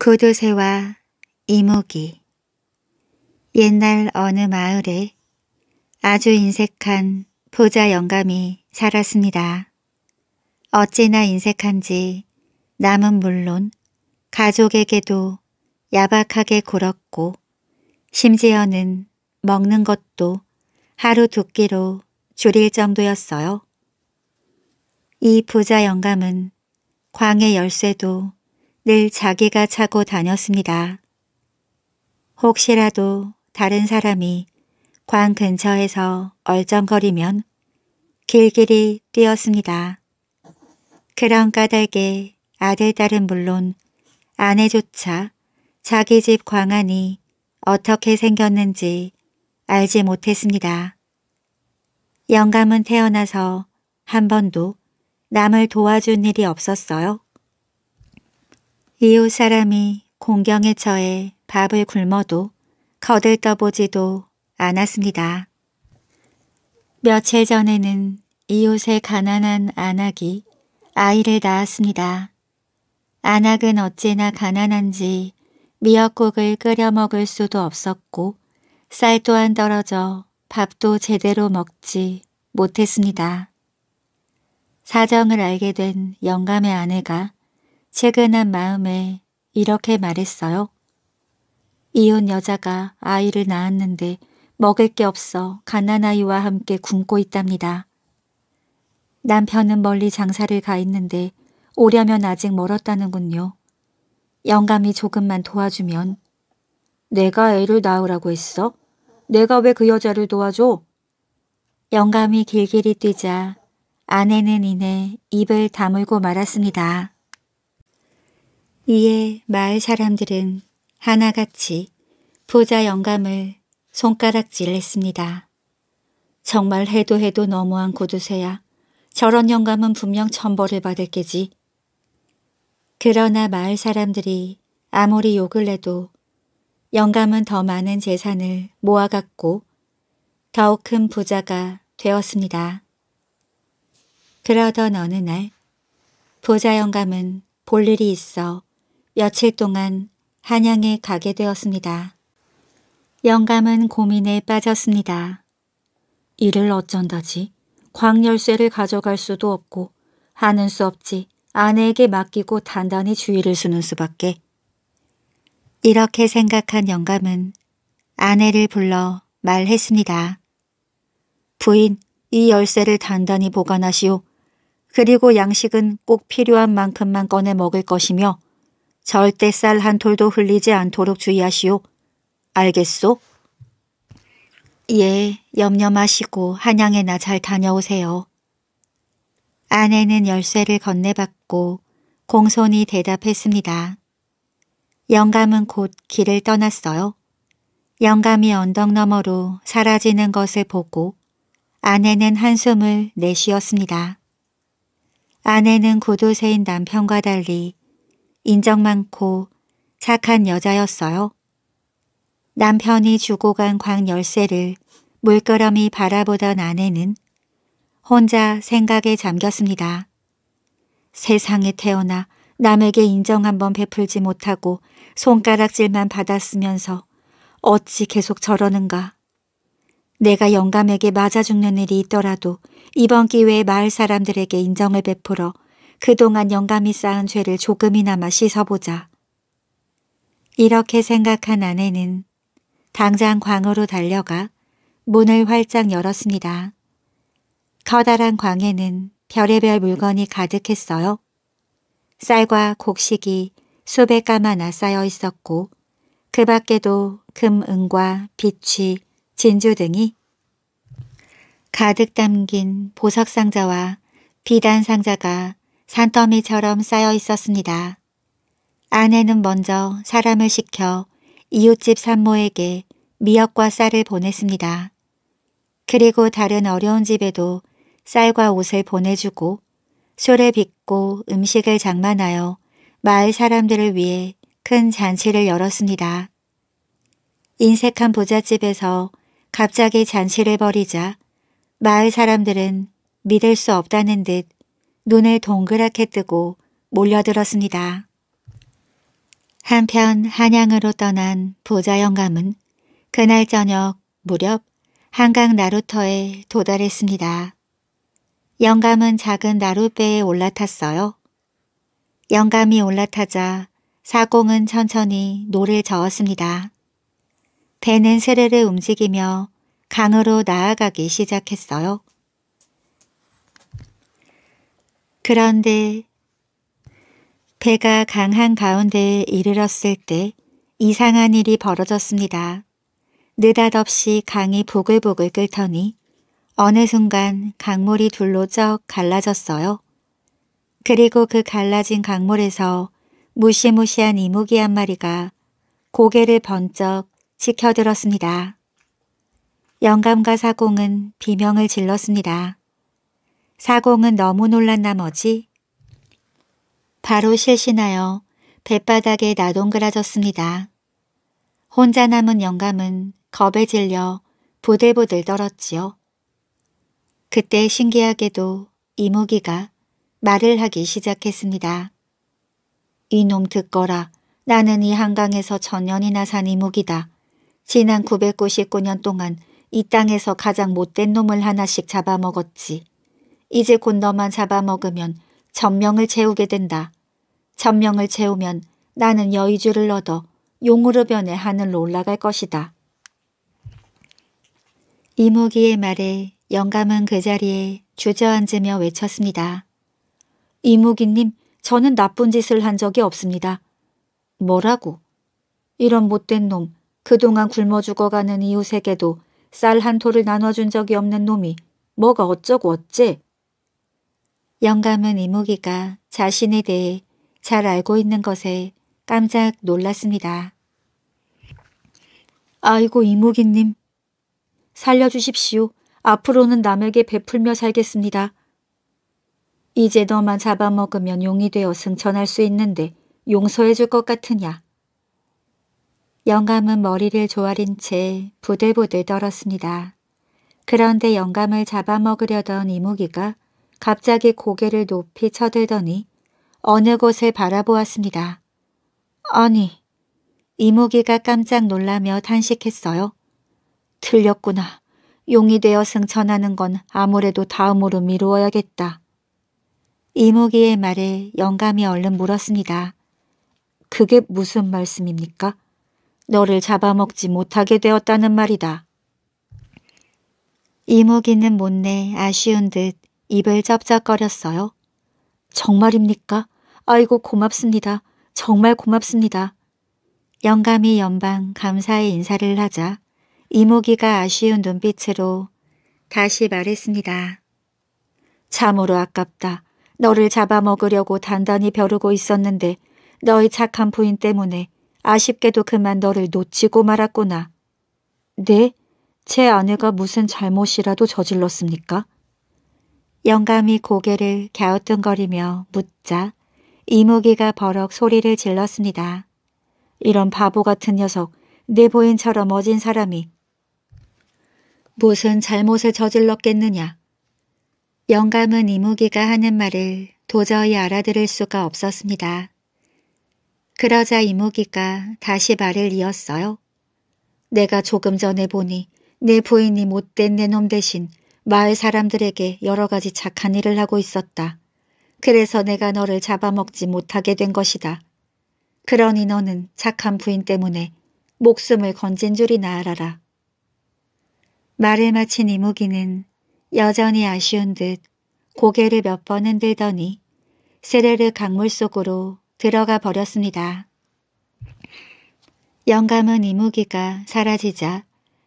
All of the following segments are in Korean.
구두쇠와 이목이 옛날 어느 마을에 아주 인색한 부자 영감이 살았습니다. 어찌나 인색한지 남은 물론 가족에게도 야박하게 굴었고 심지어는 먹는 것도 하루 두 끼로 줄일 정도였어요. 이 부자 영감은 광의 열쇠도 늘 자기가 차고 다녔습니다. 혹시라도 다른 사람이 광 근처에서 얼쩡거리면 길길이 뛰었습니다. 그런 까닭에 아들 딸은 물론 아내조차 자기 집 광안이 어떻게 생겼는지 알지 못했습니다. 영감은 태어나서 한 번도 남을 도와준 일이 없었어요. 이웃 사람이 공경에 처해 밥을 굶어도 거들떠보지도 않았습니다. 며칠 전에는 이웃의 가난한 안악이 아이를 낳았습니다. 안악은 어찌나 가난한지 미역국을 끓여 먹을 수도 없었고 쌀 또한 떨어져 밥도 제대로 먹지 못했습니다. 사정을 알게 된 영감의 아내가 측근한 마음에 이렇게 말했어요. 이혼 여자가 아이를 낳았는데 먹을 게 없어 가난아이와 함께 굶고 있답니다. 남편은 멀리 장사를 가 있는데 오려면 아직 멀었다는군요. 영감이 조금만 도와주면 내가 애를 낳으라고 했어? 내가 왜 그 여자를 도와줘? 영감이 길길이 뛰자 아내는 이내 입을 다물고 말았습니다. 이에 마을 사람들은 하나같이 부자 영감을 손가락질했습니다. 정말 해도 해도 너무한 구두쇠야. 저런 영감은 분명 천벌을 받을 게지. 그러나 마을 사람들이 아무리 욕을 해도 영감은 더 많은 재산을 모아갔고 더욱 큰 부자가 되었습니다. 그러던 어느 날 부자 영감은 볼 일이 있어 며칠 동안 한양에 가게 되었습니다. 영감은 고민에 빠졌습니다. 이를 어쩐다지 광열쇠를 가져갈 수도 없고 하는 수 없지 아내에게 맡기고 단단히 주의를 쓰는 수밖에. 이렇게 생각한 영감은 아내를 불러 말했습니다. 부인, 이 열쇠를 단단히 보관하시오. 그리고 양식은 꼭 필요한 만큼만 꺼내 먹을 것이며 절대 쌀 한 톨도 흘리지 않도록 주의하시오. 알겠소? 예, 염려 마시고 한양에나 잘 다녀오세요. 아내는 열쇠를 건네받고 공손히 대답했습니다. 영감은 곧 길을 떠났어요. 영감이 언덕 너머로 사라지는 것을 보고 아내는 한숨을 내쉬었습니다. 아내는 구두 새인 남편과 달리 인정 많고 착한 여자였어요. 남편이 주고 간 광 열쇠를 물끄러미 바라보던 아내는 혼자 생각에 잠겼습니다. 세상에 태어나 남에게 인정 한번 베풀지 못하고 손가락질만 받았으면서 어찌 계속 저러는가. 내가 영감에게 맞아 죽는 일이 있더라도 이번 기회에 마을 사람들에게 인정을 베풀어 그동안 영감이 쌓은 죄를 조금이나마 씻어보자. 이렇게 생각한 아내는 당장 광으로 달려가 문을 활짝 열었습니다. 커다란 광에는 별의별 물건이 가득했어요. 쌀과 곡식이 수백 가마나 쌓여 있었고 그 밖에도 금, 은과 빛이, 진주 등이 가득 담긴 보석 상자와 비단 상자가 산더미처럼 쌓여 있었습니다. 아내는 먼저 사람을 시켜 이웃집 산모에게 미역과 쌀을 보냈습니다. 그리고 다른 어려운 집에도 쌀과 옷을 보내주고 술를 빚고 음식을 장만하여 마을 사람들을 위해 큰 잔치를 열었습니다. 인색한 부잣집에서 갑자기 잔치를 벌이자 마을 사람들은 믿을 수 없다는 듯 눈을 동그랗게 뜨고 몰려들었습니다. 한편 한양으로 떠난 부자 영감은 그날 저녁 무렵 한강 나루터에 도달했습니다. 영감은 작은 나룻배에 올라탔어요. 영감이 올라타자 사공은 천천히 노를 저었습니다. 배는 세르를 움직이며 강으로 나아가기 시작했어요. 그런데 배가 강한 가운데에 이르렀을 때 이상한 일이 벌어졌습니다. 느닷없이 강이 보글보글 끓더니 어느 순간 강물이 둘로 쩍 갈라졌어요. 그리고 그 갈라진 강물에서 무시무시한 이모기 한 마리가 고개를 번쩍 지켜들었습니다. 영감과 사공은 비명을 질렀습니다. 사공은 너무 놀란 나머지 바로 실신하여 뱃바닥에 나동그라졌습니다. 혼자 남은 영감은 겁에 질려 부들보들 떨었지요. 그때 신기하게도 이모기가 말을 하기 시작했습니다. 이놈 듣거라. 나는 이 한강에서 전년이나 산이목기다 지난 999년 동안 이 땅에서 가장 못된 놈을 하나씩 잡아먹었지. 이제 곧 너만 잡아먹으면 전명을 채우게 된다. 전명을 채우면 나는 여의주를 얻어 용으로 변해 하늘로 올라갈 것이다. 이무기의 말에 영감은 그 자리에 주저앉으며 외쳤습니다. 이무기님 저는 나쁜 짓을 한 적이 없습니다. 뭐라고? 이런 못된 놈, 그동안 굶어 죽어가는 이웃에게도 쌀한 토를 나눠준 적이 없는 놈이 뭐가 어쩌고 어째? 영감은 이모기가 자신에 대해 잘 알고 있는 것에 깜짝 놀랐습니다. 아이고 이모기님. 살려주십시오. 앞으로는 남에게 베풀며 살겠습니다. 이제 너만 잡아먹으면 용이 되어 승천할 수 있는데 용서해줄 것 같으냐. 영감은 머리를 조아린 채 부들부들 떨었습니다. 그런데 영감을 잡아먹으려던 이모기가 갑자기 고개를 높이 쳐들더니 어느 곳을 바라보았습니다. 아니, 이무기가 깜짝 놀라며 탄식했어요. 틀렸구나. 용이 되어 승천하는 건 아무래도 다음으로 미루어야겠다. 이무기의 말에 영감이 얼른 물었습니다. 그게 무슨 말씀입니까? 너를 잡아먹지 못하게 되었다는 말이다. 이무기는 못내 아쉬운 듯 입을 짭짭거렸어요. 정말입니까? 아이고 고맙습니다. 정말 고맙습니다. 영감이 연방 감사의 인사를 하자 이모기가 아쉬운 눈빛으로 다시 말했습니다. 참으로 아깝다. 너를 잡아먹으려고 단단히 벼르고 있었는데 너의 착한 부인 때문에 아쉽게도 그만 너를 놓치고 말았구나. 네? 제 아내가 무슨 잘못이라도 저질렀습니까? 영감이 고개를 갸우뚱거리며 묻자 이무기가 버럭 소리를 질렀습니다. 이런 바보 같은 녀석, 내 보인처럼 어진 사람이 무슨 잘못을 저질렀겠느냐. 영감은 이무기가 하는 말을 도저히 알아들을 수가 없었습니다. 그러자 이무기가 다시 말을 이었어요. 내가 조금 전에 보니 내 부인이 못된 내 놈 대신 마을 사람들에게 여러 가지 착한 일을 하고 있었다. 그래서 내가 너를 잡아먹지 못하게 된 것이다. 그러니 너는 착한 부인 때문에 목숨을 건진 줄이나 알아라. 말을 마친 이무기는 여전히 아쉬운 듯 고개를 몇 번 흔들더니 세레르 강물 속으로 들어가 버렸습니다. 영감은 이무기가 사라지자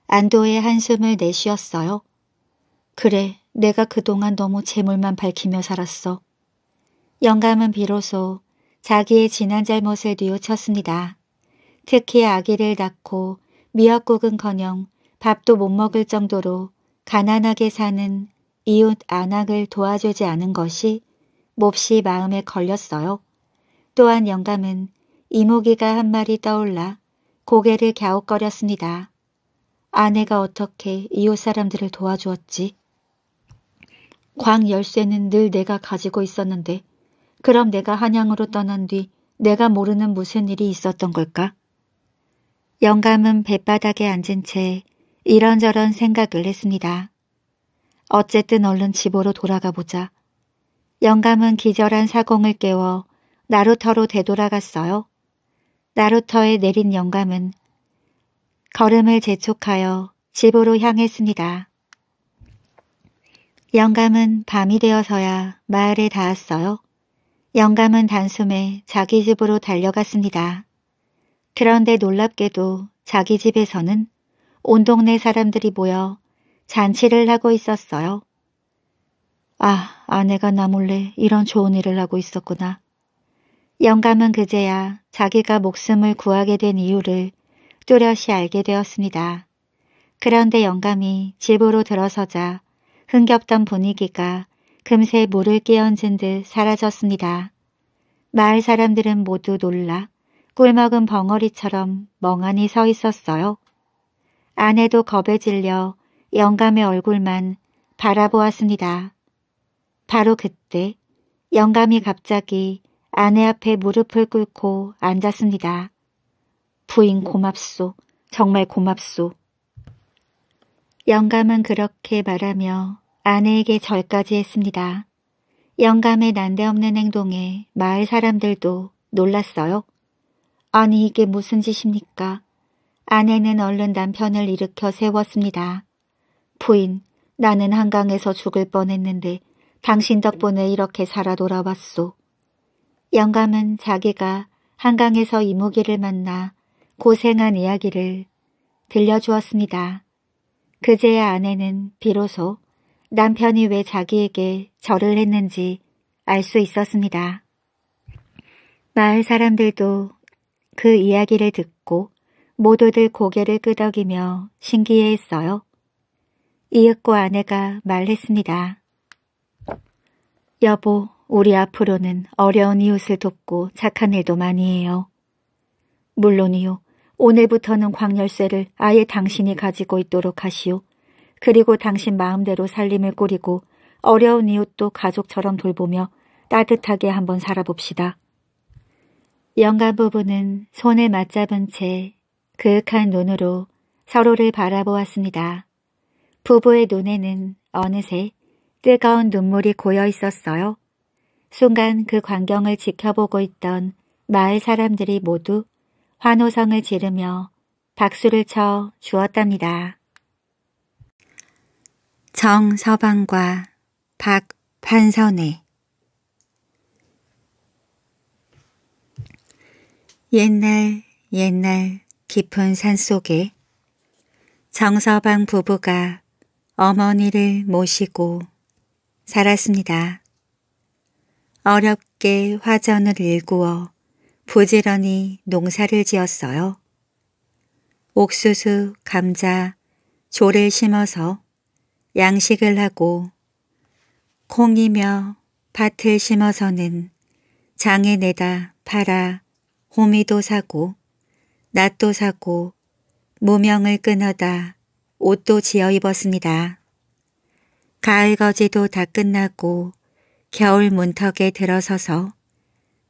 안도의 한숨을 내쉬었어요. 그래, 내가 그동안 너무 재물만 밝히며 살았어. 영감은 비로소 자기의 지난 잘못을 뉘우쳤습니다. 특히 아기를 낳고 미역국은커녕 밥도 못 먹을 정도로 가난하게 사는 이웃 안악을 도와주지 않은 것이 몹시 마음에 걸렸어요. 또한 영감은 이모기가 한 마리 떠올라 고개를 갸웃거렸습니다. 아내가 어떻게 이웃 사람들을 도와주었지? 광 열쇠는 늘 내가 가지고 있었는데 그럼 내가 한양으로 떠난 뒤 내가 모르는 무슨 일이 있었던 걸까? 영감은 뱃바닥에 앉은 채 이런저런 생각을 했습니다. 어쨌든 얼른 집으로 돌아가 보자. 영감은 기절한 사공을 깨워 나루터로 되돌아갔어요. 나루터에 내린 영감은 걸음을 재촉하여 집으로 향했습니다. 영감은 밤이 되어서야 마을에 닿았어요. 영감은 단숨에 자기 집으로 달려갔습니다. 그런데 놀랍게도 자기 집에서는 온 동네 사람들이 모여 잔치를 하고 있었어요. 아, 아내가 나 몰래 이런 좋은 일을 하고 있었구나. 영감은 그제야 자기가 목숨을 구하게 된 이유를 뚜렷이 알게 되었습니다. 그런데 영감이 집으로 들어서자 흥겹던 분위기가 금세 물을 끼얹은 듯 사라졌습니다. 마을 사람들은 모두 놀라 꿀먹은 벙어리처럼 멍하니 서 있었어요. 아내도 겁에 질려 영감의 얼굴만 바라보았습니다. 바로 그때 영감이 갑자기 아내 앞에 무릎을 꿇고 앉았습니다. 부인 고맙소. 정말 고맙소. 영감은 그렇게 말하며 아내에게 절까지 했습니다. 영감의 난데없는 행동에 마을 사람들도 놀랐어요. 아니 이게 무슨 짓입니까? 아내는 얼른 남편을 일으켜 세웠습니다. 부인, 나는 한강에서 죽을 뻔했는데 당신 덕분에 이렇게 살아 돌아왔소. 영감은 자기가 한강에서 이무기를 만나 고생한 이야기를 들려주었습니다. 그제야 아내는 비로소 남편이 왜 자기에게 절을 했는지 알 수 있었습니다. 마을 사람들도 그 이야기를 듣고 모두들 고개를 끄덕이며 신기해했어요. 이윽고 아내가 말했습니다. 여보, 우리 앞으로는 어려운 이웃을 돕고 착한 일도 많이 해요. 물론이요. 오늘부터는 광열쇠를 아예 당신이 가지고 있도록 하시오. 그리고 당신 마음대로 살림을 꾸리고 어려운 이웃도 가족처럼 돌보며 따뜻하게 한번 살아봅시다. 영감 부부는 손을 맞잡은 채 그윽한 눈으로 서로를 바라보았습니다. 부부의 눈에는 어느새 뜨거운 눈물이 고여 있었어요. 순간 그 광경을 지켜보고 있던 마을 사람들이 모두 환호성을 지르며 박수를 쳐 주었답니다. 정서방과 박판선의 옛날 옛날 깊은 산속에 정서방 부부가 어머니를 모시고 살았습니다. 어렵게 화전을 일구어 부지런히 농사를 지었어요. 옥수수, 감자, 조를 심어서 양식을 하고 콩이며 밭을 심어서는 장에 내다 팔아 호미도 사고 낫도 사고 무명을 끊어다 옷도 지어 입었습니다. 가을 거지도 다 끝나고 겨울 문턱에 들어서서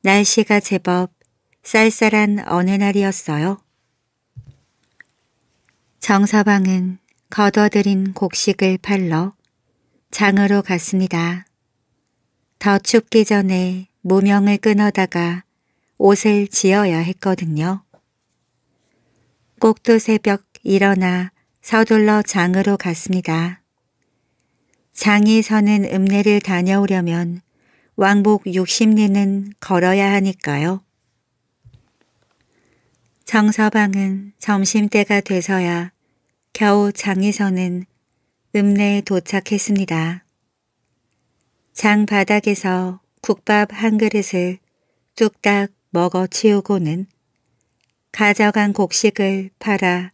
날씨가 제법 쌀쌀한 어느 날이었어요. 정서방은 걷어들인 곡식을 팔러 장으로 갔습니다. 더 춥기 전에 무명을 끊어다가 옷을 지어야 했거든요. 꼭두 새벽 일어나 서둘러 장으로 갔습니다. 장이 서는 읍내를 다녀오려면 왕복 60리는 걸어야 하니까요. 정서방은 점심때가 돼서야 겨우 장에서는 읍내에 도착했습니다. 장 바닥에서 국밥 한 그릇을 뚝딱 먹어 치우고는 가져간 곡식을 팔아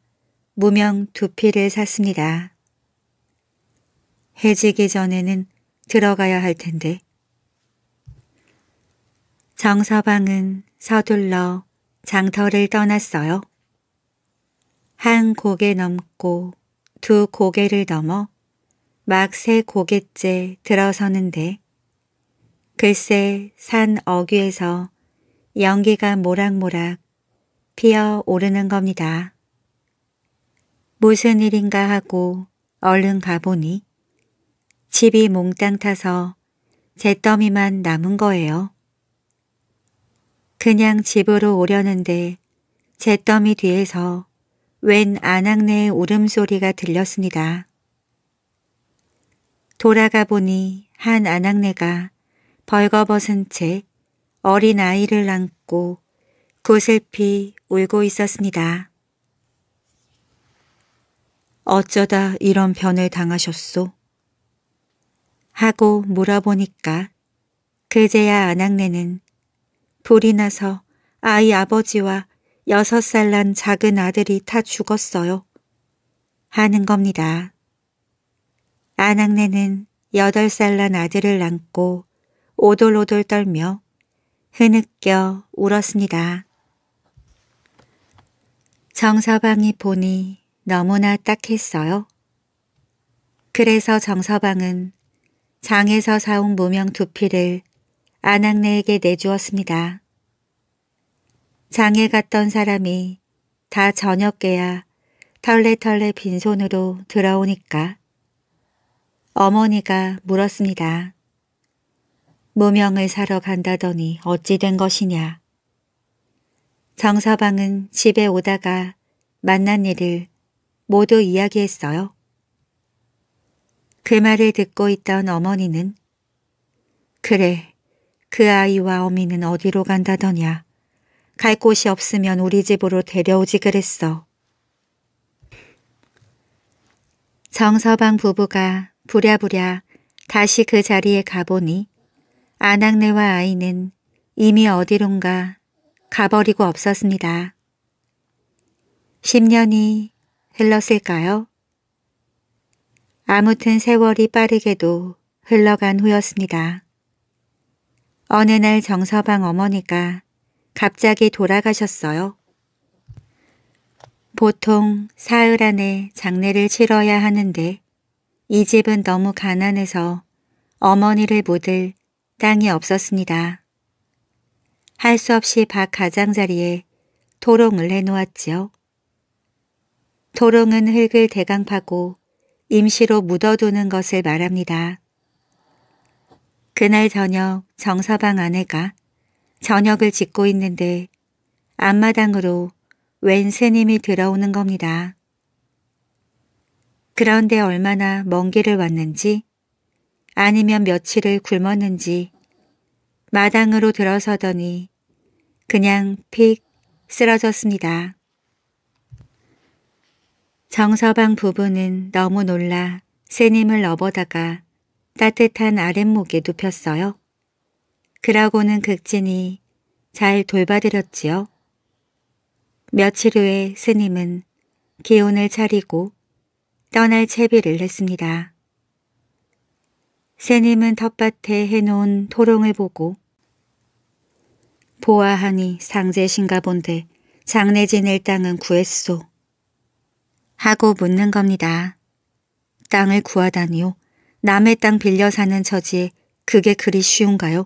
무명 두피를 샀습니다. 해지기 전에는 들어가야 할 텐데. 정서방은 서둘러 장터를 떠났어요. 한 고개 넘고 두 고개를 넘어 막 세 고개째 들어서는데 글쎄 산 어귀에서 연기가 모락모락 피어 오르는 겁니다. 무슨 일인가 하고 얼른 가보니 집이 몽땅 타서 잿더미만 남은 거예요. 그냥 집으로 오려는데 잿더미 뒤에서 웬아낙네의 울음소리가 들렸습니다. 돌아가 보니 한아낙네가 벌거벗은 채 어린 아이를 안고 고슬피 울고 있었습니다. 어쩌다 이런 변을 당하셨소? 하고 물어보니까 그제야 아낙네는 불이 나서 아이 아버지와 여섯 살 난 작은 아들이 다 죽었어요. 하는 겁니다. 아낙네는 여덟 살 난 아들을 안고 오돌오돌 떨며 흐느껴 울었습니다. 정서방이 보니 너무나 딱했어요. 그래서 정서방은 장에서 사온 무명 두피를 아낙네에게 내주었습니다. 장에 갔던 사람이 다 저녁에야 털레털레 빈손으로 들어오니까 어머니가 물었습니다. 무명을 사러 간다더니 어찌 된 것이냐. 정서방은 집에 오다가 만난 일을 모두 이야기했어요. 그 말을 듣고 있던 어머니는 그래, 그 아이와 어미는 어디로 간다더냐. 갈 곳이 없으면 우리 집으로 데려오지 그랬어. 정서방 부부가 부랴부랴 다시 그 자리에 가보니 아낙네와 아이는 이미 어디론가 가버리고 없었습니다. 10년이 흘렀을까요? 아무튼 세월이 빠르게도 흘러간 후였습니다. 어느 날 정서방 어머니가 갑자기 돌아가셨어요. 보통 사흘 안에 장례를 치러야 하는데 이 집은 너무 가난해서 어머니를 모들 땅이 없었습니다. 할 수 없이 박 가장자리에 토롱을 해놓았지요. 토롱은 흙을 대강 파고 임시로 묻어두는 것을 말합니다. 그날 저녁 정서방 아내가 저녁을 짓고 있는데 앞마당으로 웬 새님이 들어오는 겁니다. 그런데 얼마나 먼 길을 왔는지 아니면 며칠을 굶었는지 마당으로 들어서더니 그냥 픽 쓰러졌습니다. 정서방 부부는 너무 놀라 새님을 업어다가 따뜻한 아랫목에 눕혔어요. 그러고는 극진히 잘 돌봐드렸지요. 며칠 후에 스님은 기운을 차리고 떠날 채비를 했습니다. 스님은 텃밭에 해놓은 토롱을 보고 보아하니 상제신가 본데 장례 지낼 땅은 구했소. 하고 묻는 겁니다. 땅을 구하다니요. 남의 땅 빌려 사는 처지에 그게 그리 쉬운가요?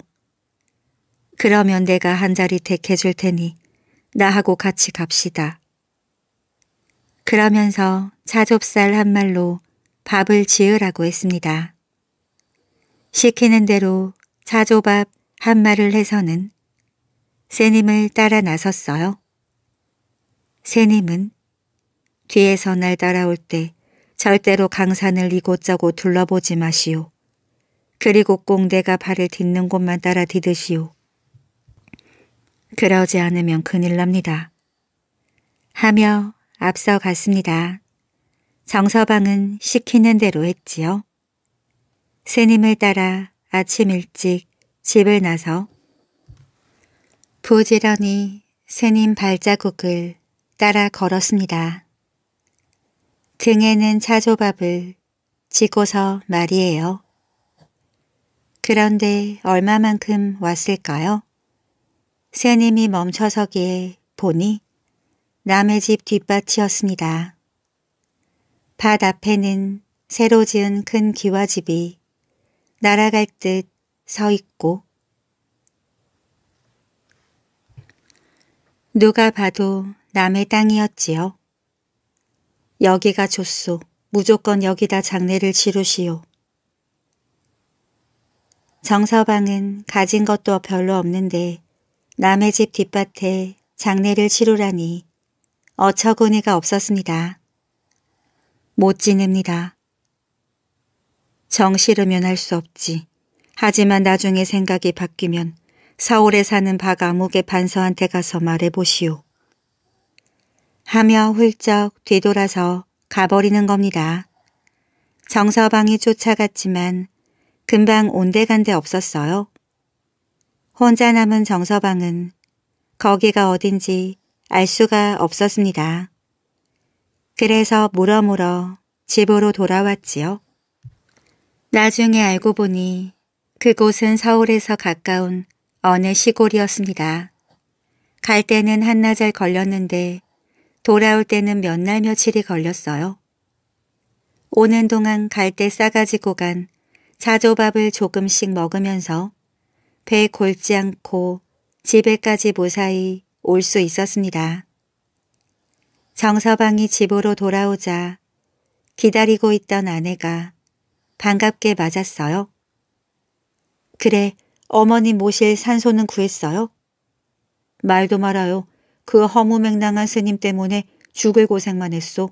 그러면 내가 한 자리 택해 줄 테니 나하고 같이 갑시다. 그러면서 자좁쌀한 말로 밥을 지으라고 했습니다. 시키는 대로 자조밥한 말을 해서는 새님을 따라 나섰어요. 새님은 뒤에서 날 따라올 때 절대로 강산을 이곳저곳 둘러보지 마시오. 그리고 꼭 내가 발을 딛는 곳만 따라 디드시오. 그러지 않으면 큰일 납니다. 하며 앞서갔습니다. 정서방은 시키는 대로 했지요. 스님을 따라 아침 일찍 집을 나서 부지런히 스님 발자국을 따라 걸었습니다. 등에는 차조밥을 지고서 말이에요. 그런데 얼마만큼 왔을까요? 스님이 멈춰서기에 보니 남의 집 뒷밭이었습니다. 밭 앞에는 새로 지은 큰 기와집이 날아갈 듯 서 있고 누가 봐도 남의 땅이었지요. 여기가 좋소. 무조건 여기다 장례를 치르시오. 정서방은 가진 것도 별로 없는데 남의 집 뒷밭에 장례를 치르라니 어처구니가 없었습니다. 못 지냅니다. 정 싫으면 할 수 없지. 하지만 나중에 생각이 바뀌면 서울에 사는 박아무개 반서한테 가서 말해보시오. 하며 훌쩍 뒤돌아서 가버리는 겁니다. 정서방이 쫓아갔지만 금방 온데간데 없었어요. 혼자 남은 정서방은 거기가 어딘지 알 수가 없었습니다. 그래서 물어물어 집으로 돌아왔지요. 나중에 알고 보니 그곳은 서울에서 가까운 어느 시골이었습니다. 갈 때는 한나절 걸렸는데 돌아올 때는 몇 날 며칠이 걸렸어요. 오는 동안 갈 때 싸가지고 간 자조밥을 조금씩 먹으면서 배 골지 않고 집에까지 무사히 올 수 있었습니다. 정서방이 집으로 돌아오자 기다리고 있던 아내가 반갑게 맞았어요. 그래, 어머니 모실 산소는 구했어요? 말도 말아요. 그 허무맹랑한 스님 때문에 죽을 고생만 했소.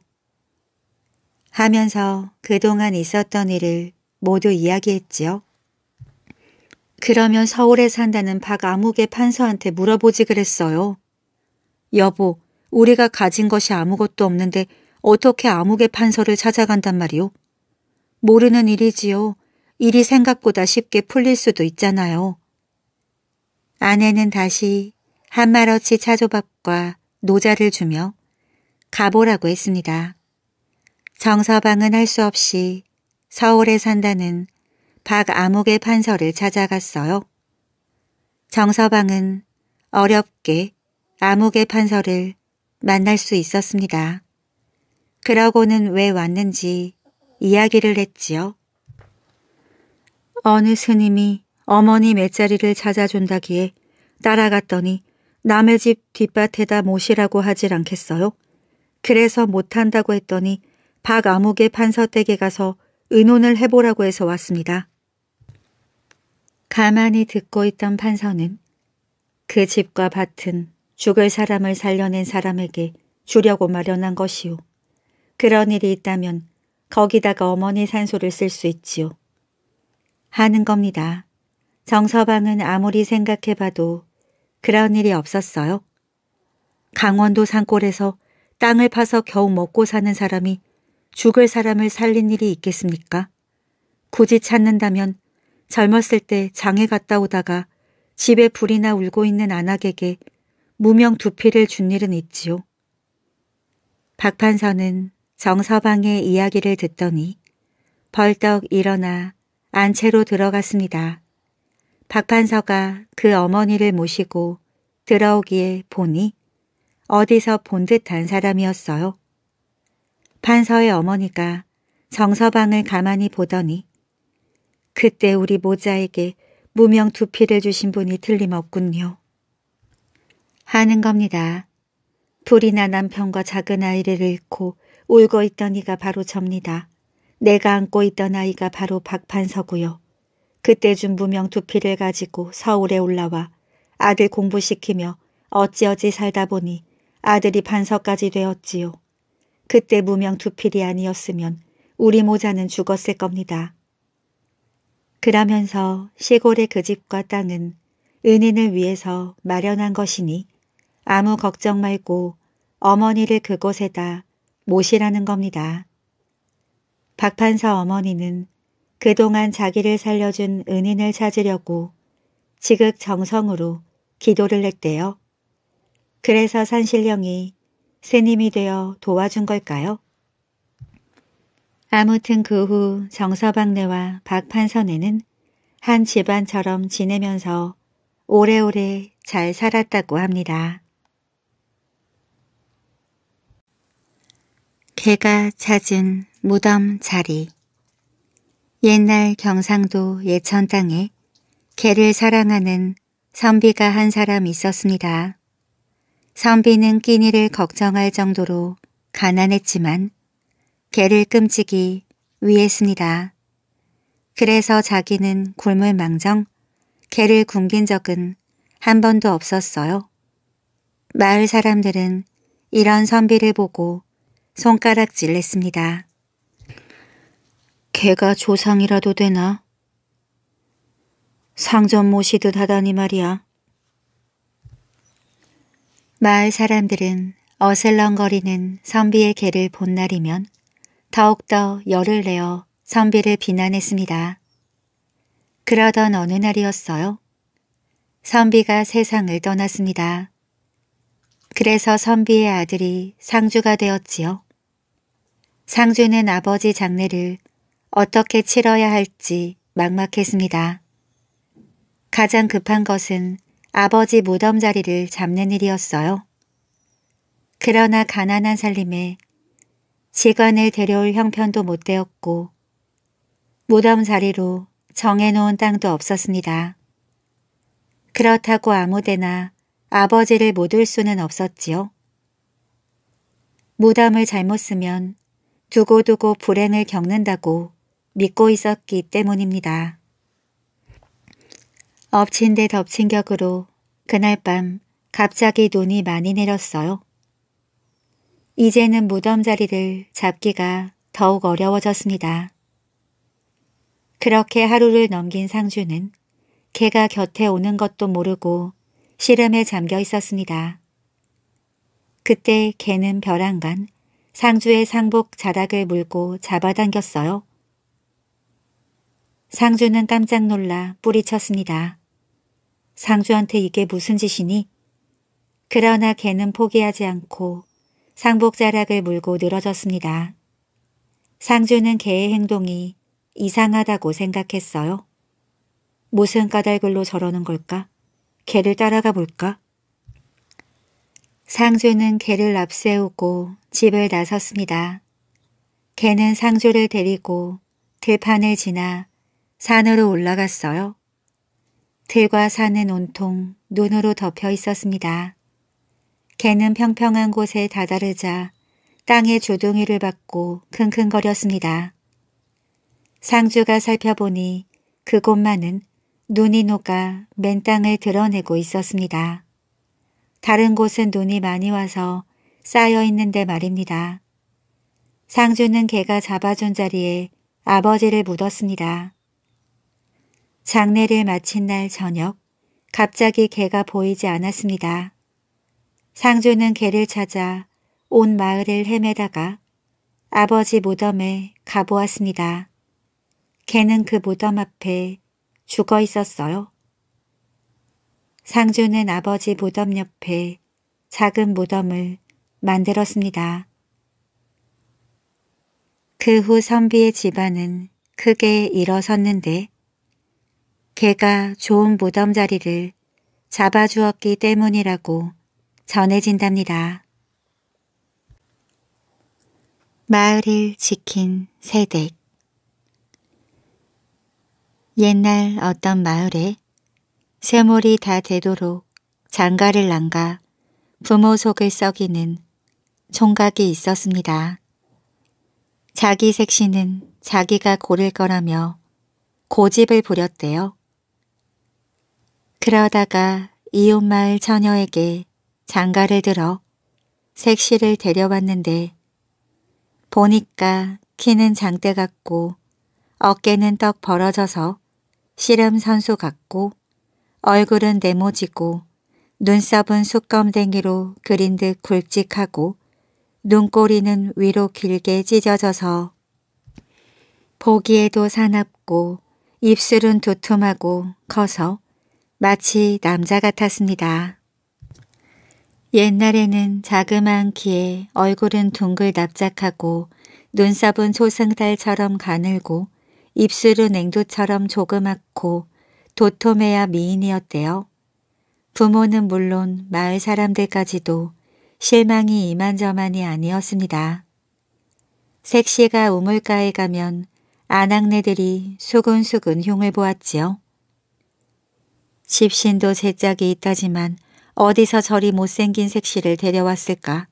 하면서 그동안 있었던 일을 모두 이야기했지요. 그러면 서울에 산다는 박아무개 판서한테 물어보지 그랬어요. 여보, 우리가 가진 것이 아무것도 없는데 어떻게 아무개 판서를 찾아간단 말이오? 모르는 일이지요. 일이 생각보다 쉽게 풀릴 수도 있잖아요. 아내는 다시 한마어치 차조밥과 노자를 주며 가보라고 했습니다. 정서방은 할 수 없이 서울에 산다는 박암목의 판서를 찾아갔어요. 정서방은 어렵게 암목의 판서를 만날 수 있었습니다. 그러고는 왜 왔는지 이야기를 했지요. 어느 스님이 어머니 맷자리를 찾아준다기에 따라갔더니 남의 집 뒷밭에다 모시라고 하질 않겠어요? 그래서 못한다고 했더니 박암목의 판서댁에 가서 의논을 해보라고 해서 왔습니다. 가만히 듣고 있던 판서는 그 집과 밭은 죽을 사람을 살려낸 사람에게 주려고 마련한 것이요. 그런 일이 있다면 거기다가 어머니 산소를 쓸 수 있지요. 하는 겁니다. 정서방은 아무리 생각해봐도 그런 일이 없었어요. 강원도 산골에서 땅을 파서 겨우 먹고 사는 사람이 죽을 사람을 살린 일이 있겠습니까? 굳이 찾는다면 젊었을 때 장에 갔다 오다가 집에 불이나 울고 있는 안악에게 무명 두피를 준 일은 있지요. 박 판서는 정서방의 이야기를 듣더니 벌떡 일어나 안채로 들어갔습니다. 박 판서가 그 어머니를 모시고 들어오기에 보니 어디서 본 듯한 사람이었어요. 판서의 어머니가 정서방을 가만히 보더니 그때 우리 모자에게 무명 두피를 주신 분이 틀림없군요. 하는 겁니다. 불이나 남편과 작은 아이를 잃고 울고 있던 이가 바로 접니다. 내가 안고 있던 아이가 바로 박판서고요. 그때 준 무명 두피를 가지고 서울에 올라와 아들 공부시키며 어찌어찌 살다 보니 아들이 반서까지 되었지요. 그때 무명 두필이 아니었으면 우리 모자는 죽었을 겁니다. 그러면서 시골의 그 집과 땅은 은인을 위해서 마련한 것이니 아무 걱정 말고 어머니를 그곳에다 모시라는 겁니다. 박판사 어머니는 그동안 자기를 살려준 은인을 찾으려고 지극정성으로 기도를 했대요. 그래서 산신령이 스님이 되어 도와준 걸까요? 아무튼 그 후 정서박내와 박판선에는 한 집안처럼 지내면서 오래오래 잘 살았다고 합니다. 개가 찾은 무덤 자리 옛날 경상도 예천 땅에 개를 사랑하는 선비가 한 사람 있었습니다. 선비는 끼니를 걱정할 정도로 가난했지만 개를 끔찍이 위했습니다. 그래서 자기는 굶을 망정 개를 굶긴 적은 한 번도 없었어요. 마을 사람들은 이런 선비를 보고 손가락질 냈습니다. 개가 조상이라도 되나? 상전 모시듯 하다니 말이야. 마을 사람들은 어슬렁거리는 선비의 개를 본 날이면 더욱더 열을 내어 선비를 비난했습니다. 그러던 어느 날이었어요. 선비가 세상을 떠났습니다. 그래서 선비의 아들이 상주가 되었지요. 상주는 아버지 장례를 어떻게 치러야 할지 막막했습니다. 가장 급한 것은 아버지 무덤 자리를 잡는 일이었어요. 그러나 가난한 살림에 시간을 데려올 형편도 못 되었고 무덤 자리로 정해놓은 땅도 없었습니다. 그렇다고 아무데나 아버지를 못 올 수는 없었지요. 무덤을 잘못 쓰면 두고두고 불행을 겪는다고 믿고 있었기 때문입니다. 엎친 데 덮친 격으로 그날 밤 갑자기 눈이 많이 내렸어요. 이제는 무덤 자리를 잡기가 더욱 어려워졌습니다. 그렇게 하루를 넘긴 상주는 개가 곁에 오는 것도 모르고 시름에 잠겨 있었습니다. 그때 개는 벼랑간 상주의 상복 자락을 물고 잡아당겼어요. 상주는 깜짝 놀라 뿌리쳤습니다. 상주한테 이게 무슨 짓이니? 그러나 개는 포기하지 않고 상복자락을 물고 늘어졌습니다. 상주는 개의 행동이 이상하다고 생각했어요. 무슨 까닭을로 저러는 걸까? 개를 따라가 볼까? 상주는 개를 앞세우고 집을 나섰습니다. 개는 상주를 데리고 들판을 지나 산으로 올라갔어요. 들과 산은 온통 눈으로 덮여 있었습니다. 개는 평평한 곳에 다다르자 땅의 조둥이를 받고 킁킁거렸습니다. 상주가 살펴보니 그곳만은 눈이 녹아 맨 땅을 드러내고 있었습니다. 다른 곳은 눈이 많이 와서 쌓여있는데 말입니다. 상주는 개가 잡아준 자리에 아버지를 묻었습니다. 장례를 마친 날 저녁 갑자기 개가 보이지 않았습니다. 상조는 개를 찾아 온 마을을 헤매다가 아버지 무덤에 가보았습니다. 개는 그무덤 앞에 죽어 있었어요. 상조는 아버지 무덤 옆에 작은 무덤을 만들었습니다. 그 후 선비의 집안은 크게 일어섰는데 개가 좋은 무덤 자리를 잡아주었기 때문이라고 전해진답니다. 마을을 지킨 새댁 옛날 어떤 마을에 쇠몰이 다 되도록 장가를 난가 부모 속을 썩이는 총각이 있었습니다. 자기 색시는 자기가 고를 거라며 고집을 부렸대요. 그러다가 이웃마을 처녀에게 장가를 들어 색시를 데려왔는데 보니까 키는 장대 같고 어깨는 떡 벌어져서 씨름 선수 같고 얼굴은 네모지고 눈썹은 숯검댕이로 그린 듯 굵직하고 눈꼬리는 위로 길게 찢어져서 보기에도 사납고 입술은 두툼하고 커서 마치 남자 같았습니다. 옛날에는 자그마한 키에 얼굴은 둥글 납작하고 눈썹은 초승달처럼 가늘고 입술은 냉도처럼 조그맣고 도톰해야 미인이었대요. 부모는 물론 마을 사람들까지도 실망이 이만저만이 아니었습니다. 색시가 우물가에 가면 아낙네들이 수근수근 흉을 보았지요. 집신도 제짝이 있다지만 어디서 저리 못생긴 색시를 데려왔을까?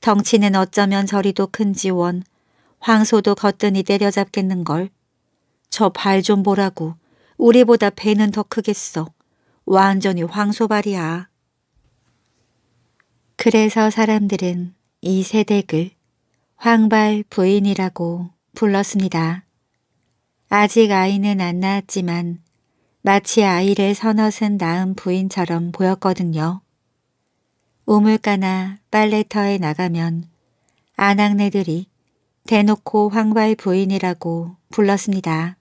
덩치는 어쩌면 저리도 큰지 원, 황소도 거뜬히 때려잡겠는걸. 저 발 좀 보라고, 우리보다 배는 더 크겠어. 완전히 황소발이야. 그래서 사람들은 이 세댁을 황발 부인이라고 불렀습니다. 아직 아이는 안 낳았지만 마치 아이를 서너은 낳은 부인처럼 보였거든요. 우물가나 빨래터에 나가면 아낙네들이 대놓고 황발 부인이라고 불렀습니다.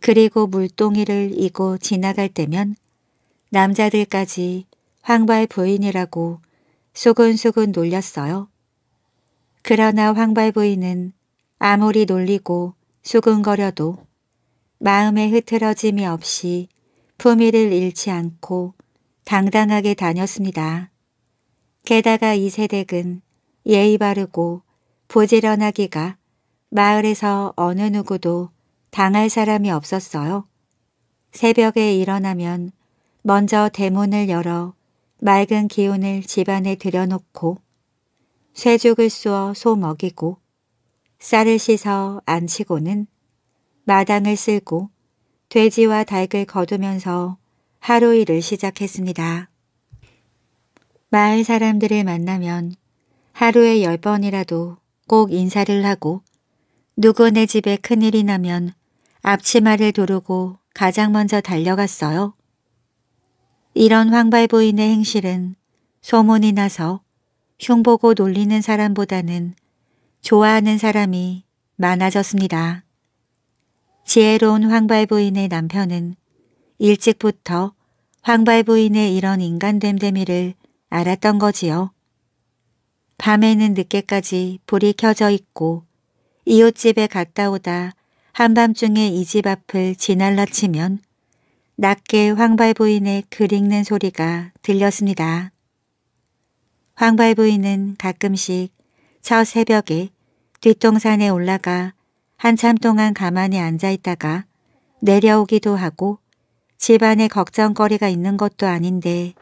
그리고 물동이를 이고 지나갈 때면 남자들까지 황발 부인이라고 소근소근 놀렸어요. 그러나 황발 부인은 아무리 놀리고 수근거려도 마음의 흐트러짐이 없이 품위를 잃지 않고 당당하게 다녔습니다. 게다가 이세댁은 예의 바르고 부지런하기가 마을에서 어느 누구도 당할 사람이 없었어요. 새벽에 일어나면 먼저 대문을 열어 맑은 기운을 집안에 들여놓고 쇠죽을 쑤어 소 먹이고 쌀을 씻어 안치고는 마당을 쓸고 돼지와 닭을 거두면서 하루 일을 시작했습니다. 마을 사람들을 만나면 하루에 열 번이라도 꼭 인사를 하고 누구네 집에 큰일이 나면 앞치마를 두르고 가장 먼저 달려갔어요. 이런 황발부인의 행실은 소문이 나서 흉보고 놀리는 사람보다는 좋아하는 사람이 많아졌습니다. 지혜로운 황발 부인의 남편은 일찍부터 황발 부인의 이런 인간됨됨이를 알았던 거지요. 밤에는 늦게까지 불이 켜져 있고 이웃집에 갔다 오다 한밤중에 이 집 앞을 지날라 치면 낮게 황발 부인의 글 읽는 소리가 들렸습니다. 황발 부인은 가끔씩 저 새벽에 뒷동산에 올라가 한참 동안 가만히 앉아 있다가 내려오기도 하고 집안에 걱정거리가 있는 것도 아닌데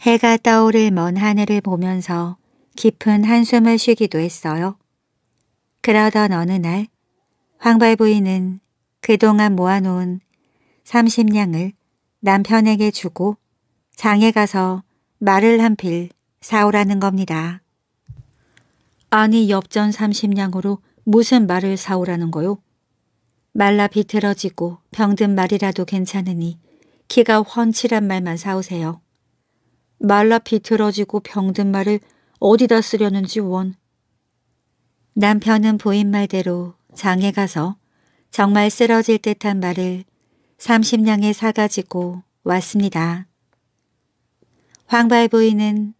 해가 떠오를 먼 하늘을 보면서 깊은 한숨을 쉬기도 했어요. 그러던 어느 날 황발 부인은 그동안 모아놓은 30냥을 남편에게 주고 장에 가서 말을 한 필 사오라는 겁니다. 아니 엽전 30냥으로 무슨 말을 사오라는 거요? 말라 비틀어지고 병든 말이라도 괜찮으니 키가 훤칠한 말만 사오세요. 말라 비틀어지고 병든 말을 어디다 쓰려는지 원. 남편은 보인 말대로 장에 가서 정말 쓰러질 듯한 말을 30냥에 사가지고 왔습니다. 황발 부인은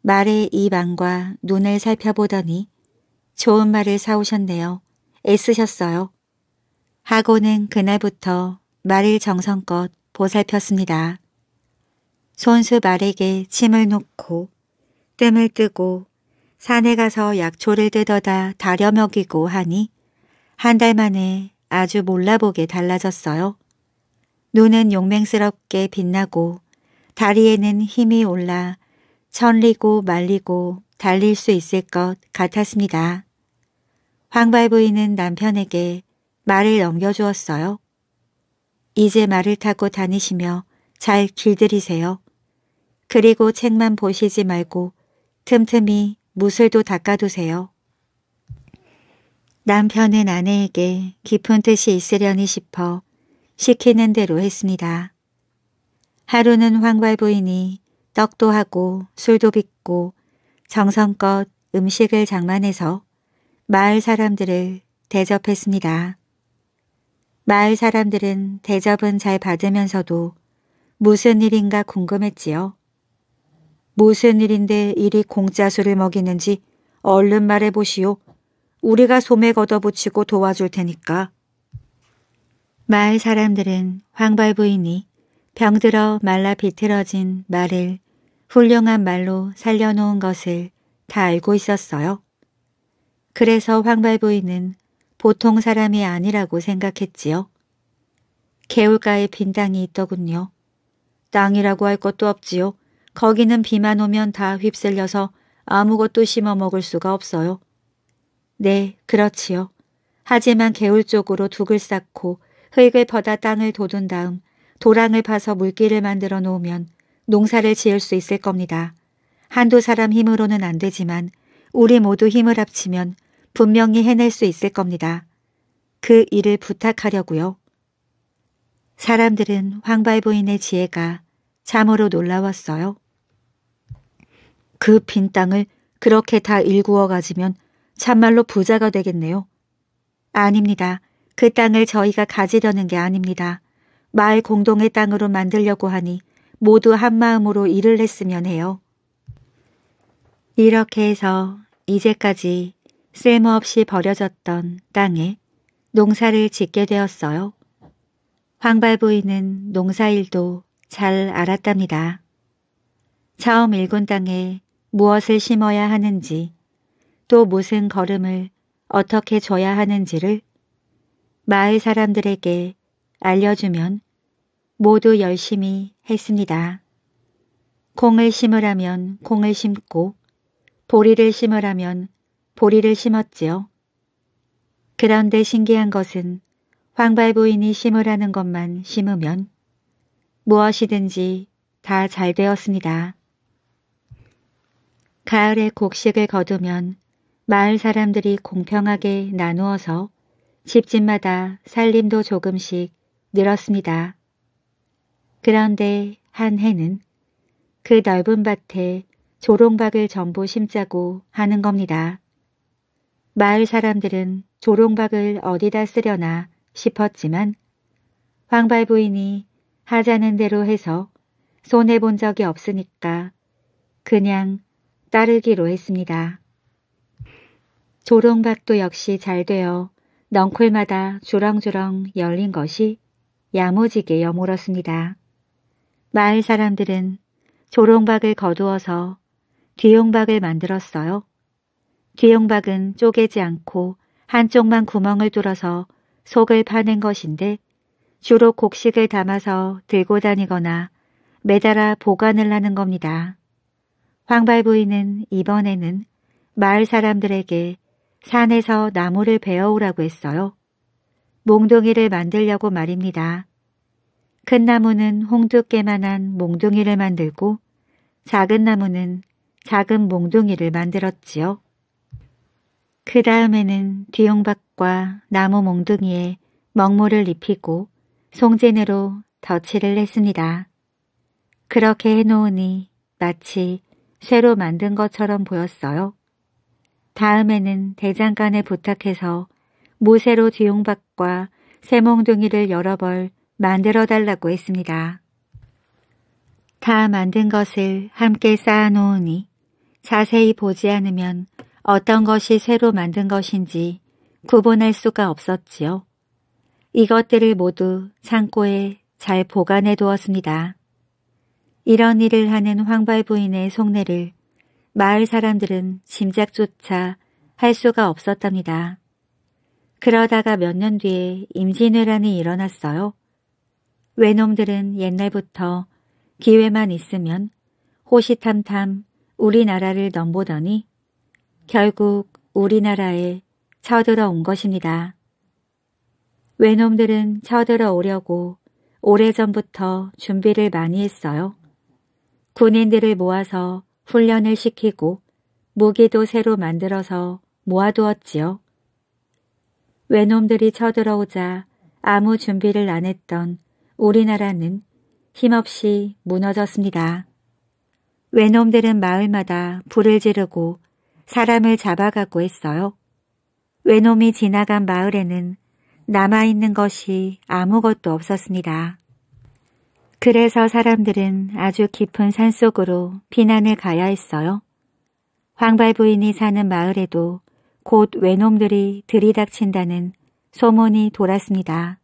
말의 입안과 눈을 살펴보더니 좋은 말을 사오셨네요. 애쓰셨어요. 하고는 그날부터 말을 정성껏 보살폈습니다. 손수 말에게 침을 놓고 뜸을 뜨고 산에 가서 약초를 뜯어다 다려 먹이고 하니 한 달 만에 아주 몰라보게 달라졌어요. 눈은 용맹스럽게 빛나고 다리에는 힘이 올라 천리고 말리고 달릴 수 있을 것 같았습니다. 황발 부인은 남편에게 말을 넘겨주었어요. 이제 말을 타고 다니시며 잘 길들이세요. 그리고 책만 보시지 말고 틈틈이 무술도 닦아두세요. 남편은 아내에게 깊은 뜻이 있으려니 싶어 시키는 대로 했습니다. 하루는 황발 부인이 떡도 하고 술도 빚고 정성껏 음식을 장만해서 마을 사람들을 대접했습니다. 마을 사람들은 대접은 잘 받으면서도 무슨 일인가 궁금했지요. 무슨 일인데 이리 공짜수를 먹이는지 얼른 말해보시오. 우리가 소매 걷어붙이고 도와줄 테니까. 마을 사람들은 황발부인이 병들어 말라 비틀어진 말을 훌륭한 말로 살려놓은 것을 다 알고 있었어요. 그래서 황발부이는 보통 사람이 아니라고 생각했지요. 개울가에 빈 땅이 있더군요. 땅이라고 할 것도 없지요. 거기는 비만 오면 다 휩쓸려서 아무것도 심어 먹을 수가 없어요. 네, 그렇지요. 하지만 개울 쪽으로 둑을 쌓고 흙을 퍼다 땅을 돋둔 다음 도랑을 파서 물길을 만들어 놓으면 농사를 지을 수 있을 겁니다. 한두 사람 힘으로는 안 되지만 우리 모두 힘을 합치면 분명히 해낼 수 있을 겁니다. 그 일을 부탁하려고요. 사람들은 황발부인의 지혜가 참으로 놀라웠어요. 그 빈 땅을 그렇게 다 일구어 가지면 참말로 부자가 되겠네요. 아닙니다. 그 땅을 저희가 가지려는 게 아닙니다. 마을 공동의 땅으로 만들려고 하니 모두 한마음으로 일을 했으면 해요. 이렇게 해서 이제까지 쓸모없이 버려졌던 땅에 농사를 짓게 되었어요. 황발부인은 농사일도 잘 알았답니다. 처음 일군 땅에 무엇을 심어야 하는지 또 무슨 걸음을 어떻게 줘야 하는지를 마을 사람들에게 알려주면 모두 열심히 했습니다. 콩을 심으라면 콩을 심고 보리를 심으라면 보리를 심었지요. 그런데 신기한 것은 황발부인이 심으라는 것만 심으면 무엇이든지 다 잘 되었습니다. 가을에 곡식을 거두면 마을 사람들이 공평하게 나누어서 집집마다 살림도 조금씩 늘었습니다. 그런데 한 해는 그 넓은 밭에 조롱박을 전부 심자고 하는 겁니다. 마을 사람들은 조롱박을 어디다 쓰려나 싶었지만 황발 부인이 하자는 대로 해서 손해본 적이 없으니까 그냥 따르기로 했습니다. 조롱박도 역시 잘 되어 넝쿨마다 주렁주렁 열린 것이 야무지게 여물었습니다. 마을 사람들은 조롱박을 거두어서 뒤용박을 만들었어요. 기용박은 쪼개지 않고 한쪽만 구멍을 뚫어서 속을 파낸 것인데 주로 곡식을 담아서 들고 다니거나 매달아 보관을 하는 겁니다. 황발 부인은 이번에는 마을 사람들에게 산에서 나무를 베어오라고 했어요. 몽둥이를 만들려고 말입니다. 큰 나무는 홍두깨만한 몽둥이를 만들고 작은 나무는 작은 몽둥이를 만들었지요. 그 다음에는 뒤용박과 나무 몽둥이에 먹모를 입히고 송진으로 덧칠을 했습니다. 그렇게 해놓으니 마치 쇠로 만든 것처럼 보였어요. 다음에는 대장간에 부탁해서 모세로 뒤용박과 새몽둥이를 여러 벌 만들어 달라고 했습니다. 다 만든 것을 함께 쌓아놓으니 자세히 보지 않으면 어떤 것이 새로 만든 것인지 구분할 수가 없었지요. 이것들을 모두 창고에 잘 보관해 두었습니다. 이런 일을 하는 황발 부인의 속내를 마을 사람들은 짐작조차 할 수가 없었답니다. 그러다가 몇 년 뒤에 임진왜란이 일어났어요. 외놈들은 옛날부터 기회만 있으면 호시탐탐 우리나라를 넘보더니 결국 우리나라에 쳐들어 온 것입니다. 외놈들은 쳐들어 오려고 오래전부터 준비를 많이 했어요. 군인들을 모아서 훈련을 시키고 무기도 새로 만들어서 모아두었지요. 외놈들이 쳐들어오자 아무 준비를 안 했던 우리나라는 힘없이 무너졌습니다. 외놈들은 마을마다 불을 지르고 사람을 잡아가고 했어요. 외놈이 지나간 마을에는 남아있는 것이 아무것도 없었습니다. 그래서 사람들은 아주 깊은 산속으로 피난을 가야 했어요. 황발 부인이 사는 마을에도 곧 외놈들이 들이닥친다는 소문이 돌았습니다.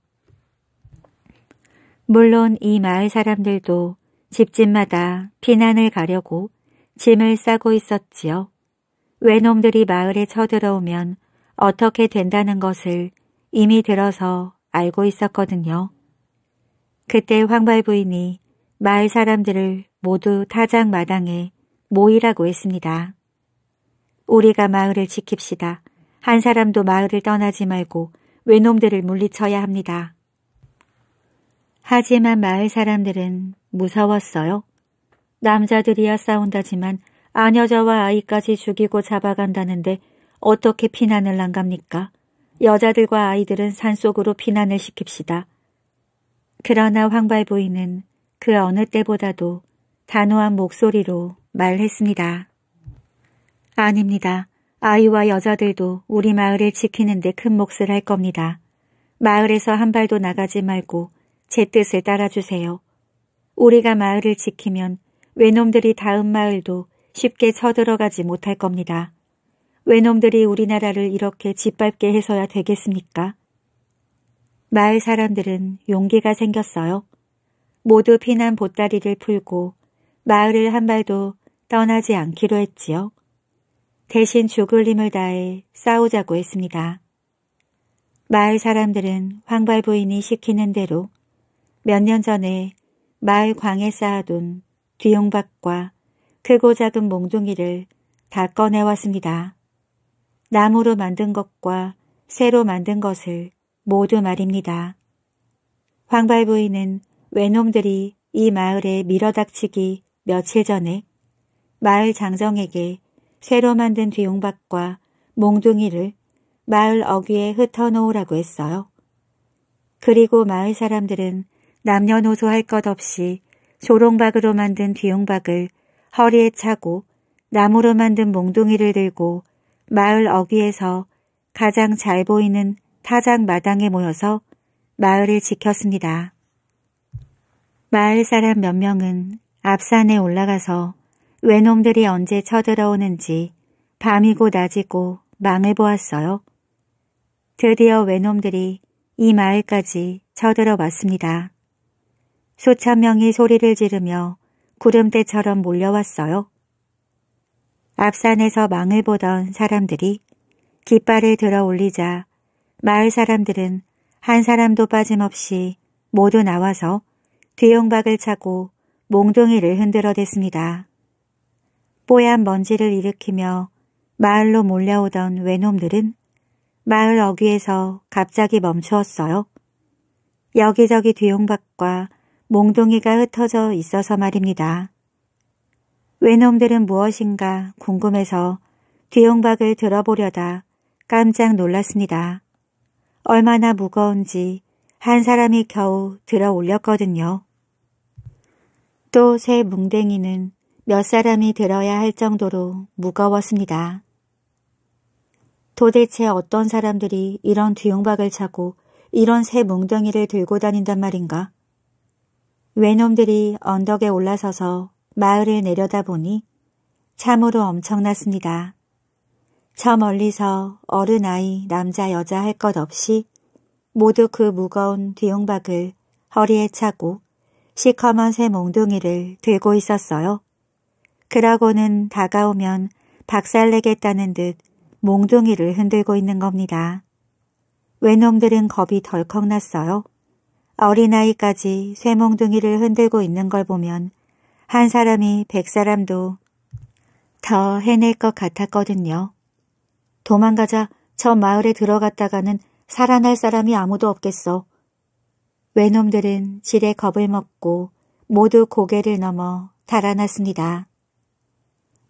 물론 이 마을 사람들도 집집마다 피난을 가려고 짐을 싸고 있었지요. 외놈들이 마을에 쳐들어오면 어떻게 된다는 것을 이미 들어서 알고 있었거든요. 그때 황발 부인이 마을 사람들을 모두 타장 마당에 모이라고 했습니다. 우리가 마을을 지킵시다. 한 사람도 마을을 떠나지 말고 외놈들을 물리쳐야 합니다. 하지만 마을 사람들은 무서웠어요. 남자들이야 싸운다지만 아녀자와 아이까지 죽이고 잡아간다는데 어떻게 피난을 난갑니까? 여자들과 아이들은 산속으로 피난을 시킵시다. 그러나 황발부인은 그 어느 때보다도 단호한 목소리로 말했습니다. 아닙니다. 아이와 여자들도 우리 마을을 지키는데 큰 몫을 할 겁니다. 마을에서 한 발도 나가지 말고 제 뜻을 따라주세요. 우리가 마을을 지키면 외놈들이 다음 마을도 쉽게 쳐들어가지 못할 겁니다. 외놈들이 우리나라를 이렇게 짓밟게 해서야 되겠습니까? 마을 사람들은 용기가 생겼어요. 모두 피난 보따리를 풀고 마을을 한 발도 떠나지 않기로 했지요. 대신 죽을 힘을 다해 싸우자고 했습니다. 마을 사람들은 황발 부인이 시키는 대로 몇 년 전에 마을 광에 쌓아둔 뒤용박과 크고 작은 몽둥이를 다 꺼내왔습니다. 나무로 만든 것과 새로 만든 것을 모두 말입니다. 황발 부인은 외놈들이 이 마을에 밀어닥치기 며칠 전에 마을 장정에게 새로 만든 뒤용박과 몽둥이를 마을 어귀에 흩어놓으라고 했어요. 그리고 마을 사람들은 남녀노소 할 것 없이 조롱박으로 만든 뒤용박을 허리에 차고 나무로 만든 몽둥이를 들고 마을 어귀에서 가장 잘 보이는 타작 마당에 모여서 마을을 지켰습니다. 마을 사람 몇 명은 앞산에 올라가서 외놈들이 언제 쳐들어오는지 밤이고 낮이고 망해보았어요. 드디어 외놈들이 이 마을까지 쳐들어왔습니다. 수천 명이 소리를 지르며 구름대처럼 몰려왔어요. 앞산에서 망을 보던 사람들이 깃발을 들어 올리자 마을 사람들은 한 사람도 빠짐없이 모두 나와서 뒤용박을 차고 몽둥이를 흔들어댔습니다. 뽀얀 먼지를 일으키며 마을로 몰려오던 외놈들은 마을 어귀에서 갑자기 멈추었어요. 여기저기 뒤용박과 몽둥이가 흩어져 있어서 말입니다. 외놈들은 무엇인가 궁금해서 뒤용박을 들어보려다 깜짝 놀랐습니다. 얼마나 무거운지 한 사람이 겨우 들어 올렸거든요. 또 새 뭉댕이는 몇 사람이 들어야 할 정도로 무거웠습니다. 도대체 어떤 사람들이 이런 뒤용박을 차고 이런 새 뭉덩이를 들고 다닌단 말인가? 외놈들이 언덕에 올라서서 마을을 내려다보니 참으로 엄청났습니다. 저 멀리서 어른 아이 남자 여자 할 것 없이 모두 그 무거운 뒤용박을 허리에 차고 시커먼 새 몽둥이를 들고 있었어요. 그러고는 다가오면 박살내겠다는 듯 몽둥이를 흔들고 있는 겁니다. 외놈들은 겁이 덜컥 났어요. 어린아이까지 쇠몽둥이를 흔들고 있는 걸 보면 한 사람이 백 사람도 더 해낼 것 같았거든요. 도망가자 저 마을에 들어갔다가는 살아날 사람이 아무도 없겠어. 외놈들은 지레 겁을 먹고 모두 고개를 넘어 달아났습니다.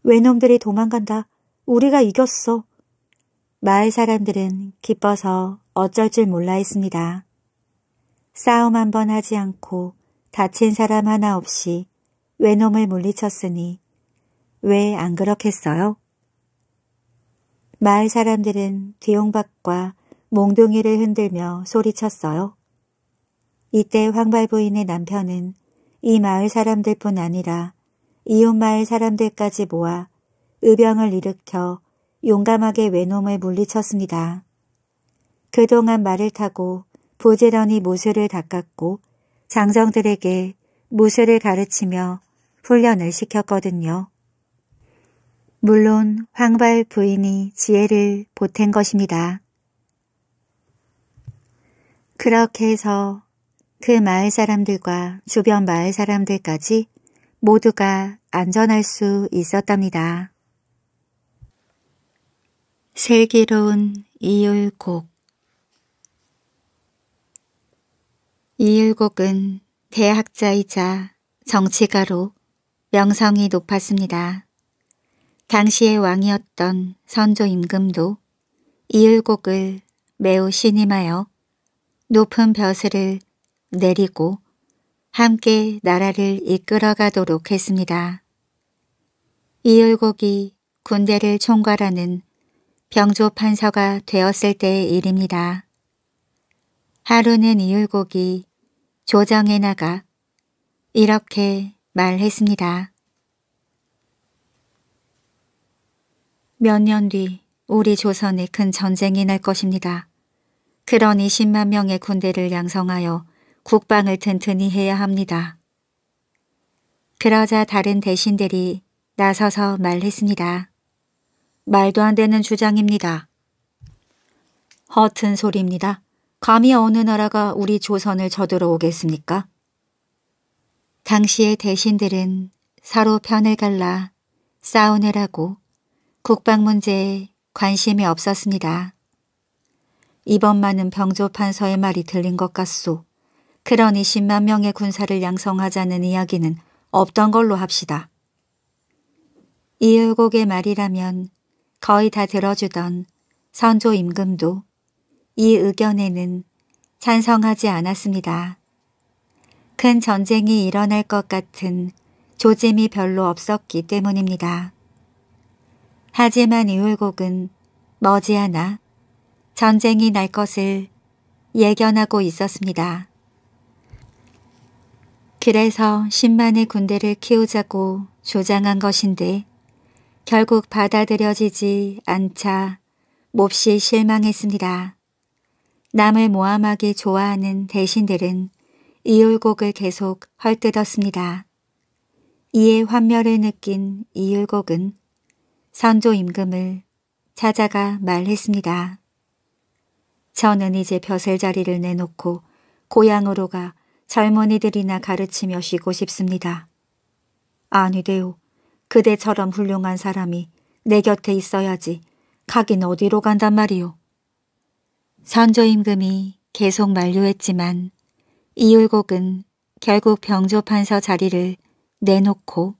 외놈들이 도망간다. 우리가 이겼어. 마을 사람들은 기뻐서 어쩔 줄 몰라 했습니다. 싸움 한 번 하지 않고 다친 사람 하나 없이 외놈을 물리쳤으니 왜 안 그렇겠어요? 마을 사람들은 뒤용박과 몽둥이를 흔들며 소리쳤어요. 이때 황발 부인의 남편은 이 마을 사람들뿐 아니라 이웃 마을 사람들까지 모아 의병을 일으켜 용감하게 외놈을 물리쳤습니다. 그동안 말을 타고 부지런히 무술을 닦았고 장성들에게 무술을 가르치며 훈련을 시켰거든요. 물론 황발 부인이 지혜를 보탠 것입니다. 그렇게 해서 그 마을 사람들과 주변 마을 사람들까지 모두가 안전할 수 있었답니다. 슬기로운 이율곡 이 일곡은 대학자이자 정치가로 명성이 높았습니다. 당시의 왕이었던 선조 임금도 이율곡을 매우 신임하여 높은 벼슬을 내리고 함께 나라를 이끌어가도록 했습니다. 이율곡이 군대를 총괄하는 병조판서가 되었을 때의 일입니다. 하루는 이율곡이 조정에 나가 이렇게 말했습니다. 몇 년 뒤 우리 조선에 큰 전쟁이 날 것입니다. 그러니 10만 명의 군대를 양성하여 국방을 튼튼히 해야 합니다. 그러자 다른 대신들이 나서서 말했습니다. 말도 안 되는 주장입니다. 허튼 소리입니다. 감히 어느 나라가 우리 조선을 저들어 오겠습니까? 당시의 대신들은 서로 편을 갈라 싸우느라고 국방 문제에 관심이 없었습니다. 이번만은 병조판서의 말이 들린 것 같소. 그러니 10만 명의 군사를 양성하자는 이야기는 없던 걸로 합시다. 이을곡의 말이라면 거의 다 들어주던 선조 임금도 이 의견에는 찬성하지 않았습니다. 큰 전쟁이 일어날 것 같은 조짐이 별로 없었기 때문입니다. 하지만 이율곡은 머지않아 전쟁이 날 것을 예견하고 있었습니다. 그래서 10만의 군대를 키우자고 주장한 것인데 결국 받아들여지지 않자 몹시 실망했습니다. 남을 모함하기 좋아하는 대신들은 이율곡을 계속 헐뜯었습니다. 이에 환멸을 느낀 이율곡은 선조 임금을 찾아가 말했습니다. 저는 이제 벼슬 자리를 내놓고 고향으로 가 젊은이들이나 가르치며 쉬고 싶습니다. 아니되오. 그대처럼 훌륭한 사람이 내 곁에 있어야지 가긴 어디로 간단 말이오. 선조임금이 계속 만료했지만 이율곡은 결국 병조판서 자리를 내놓고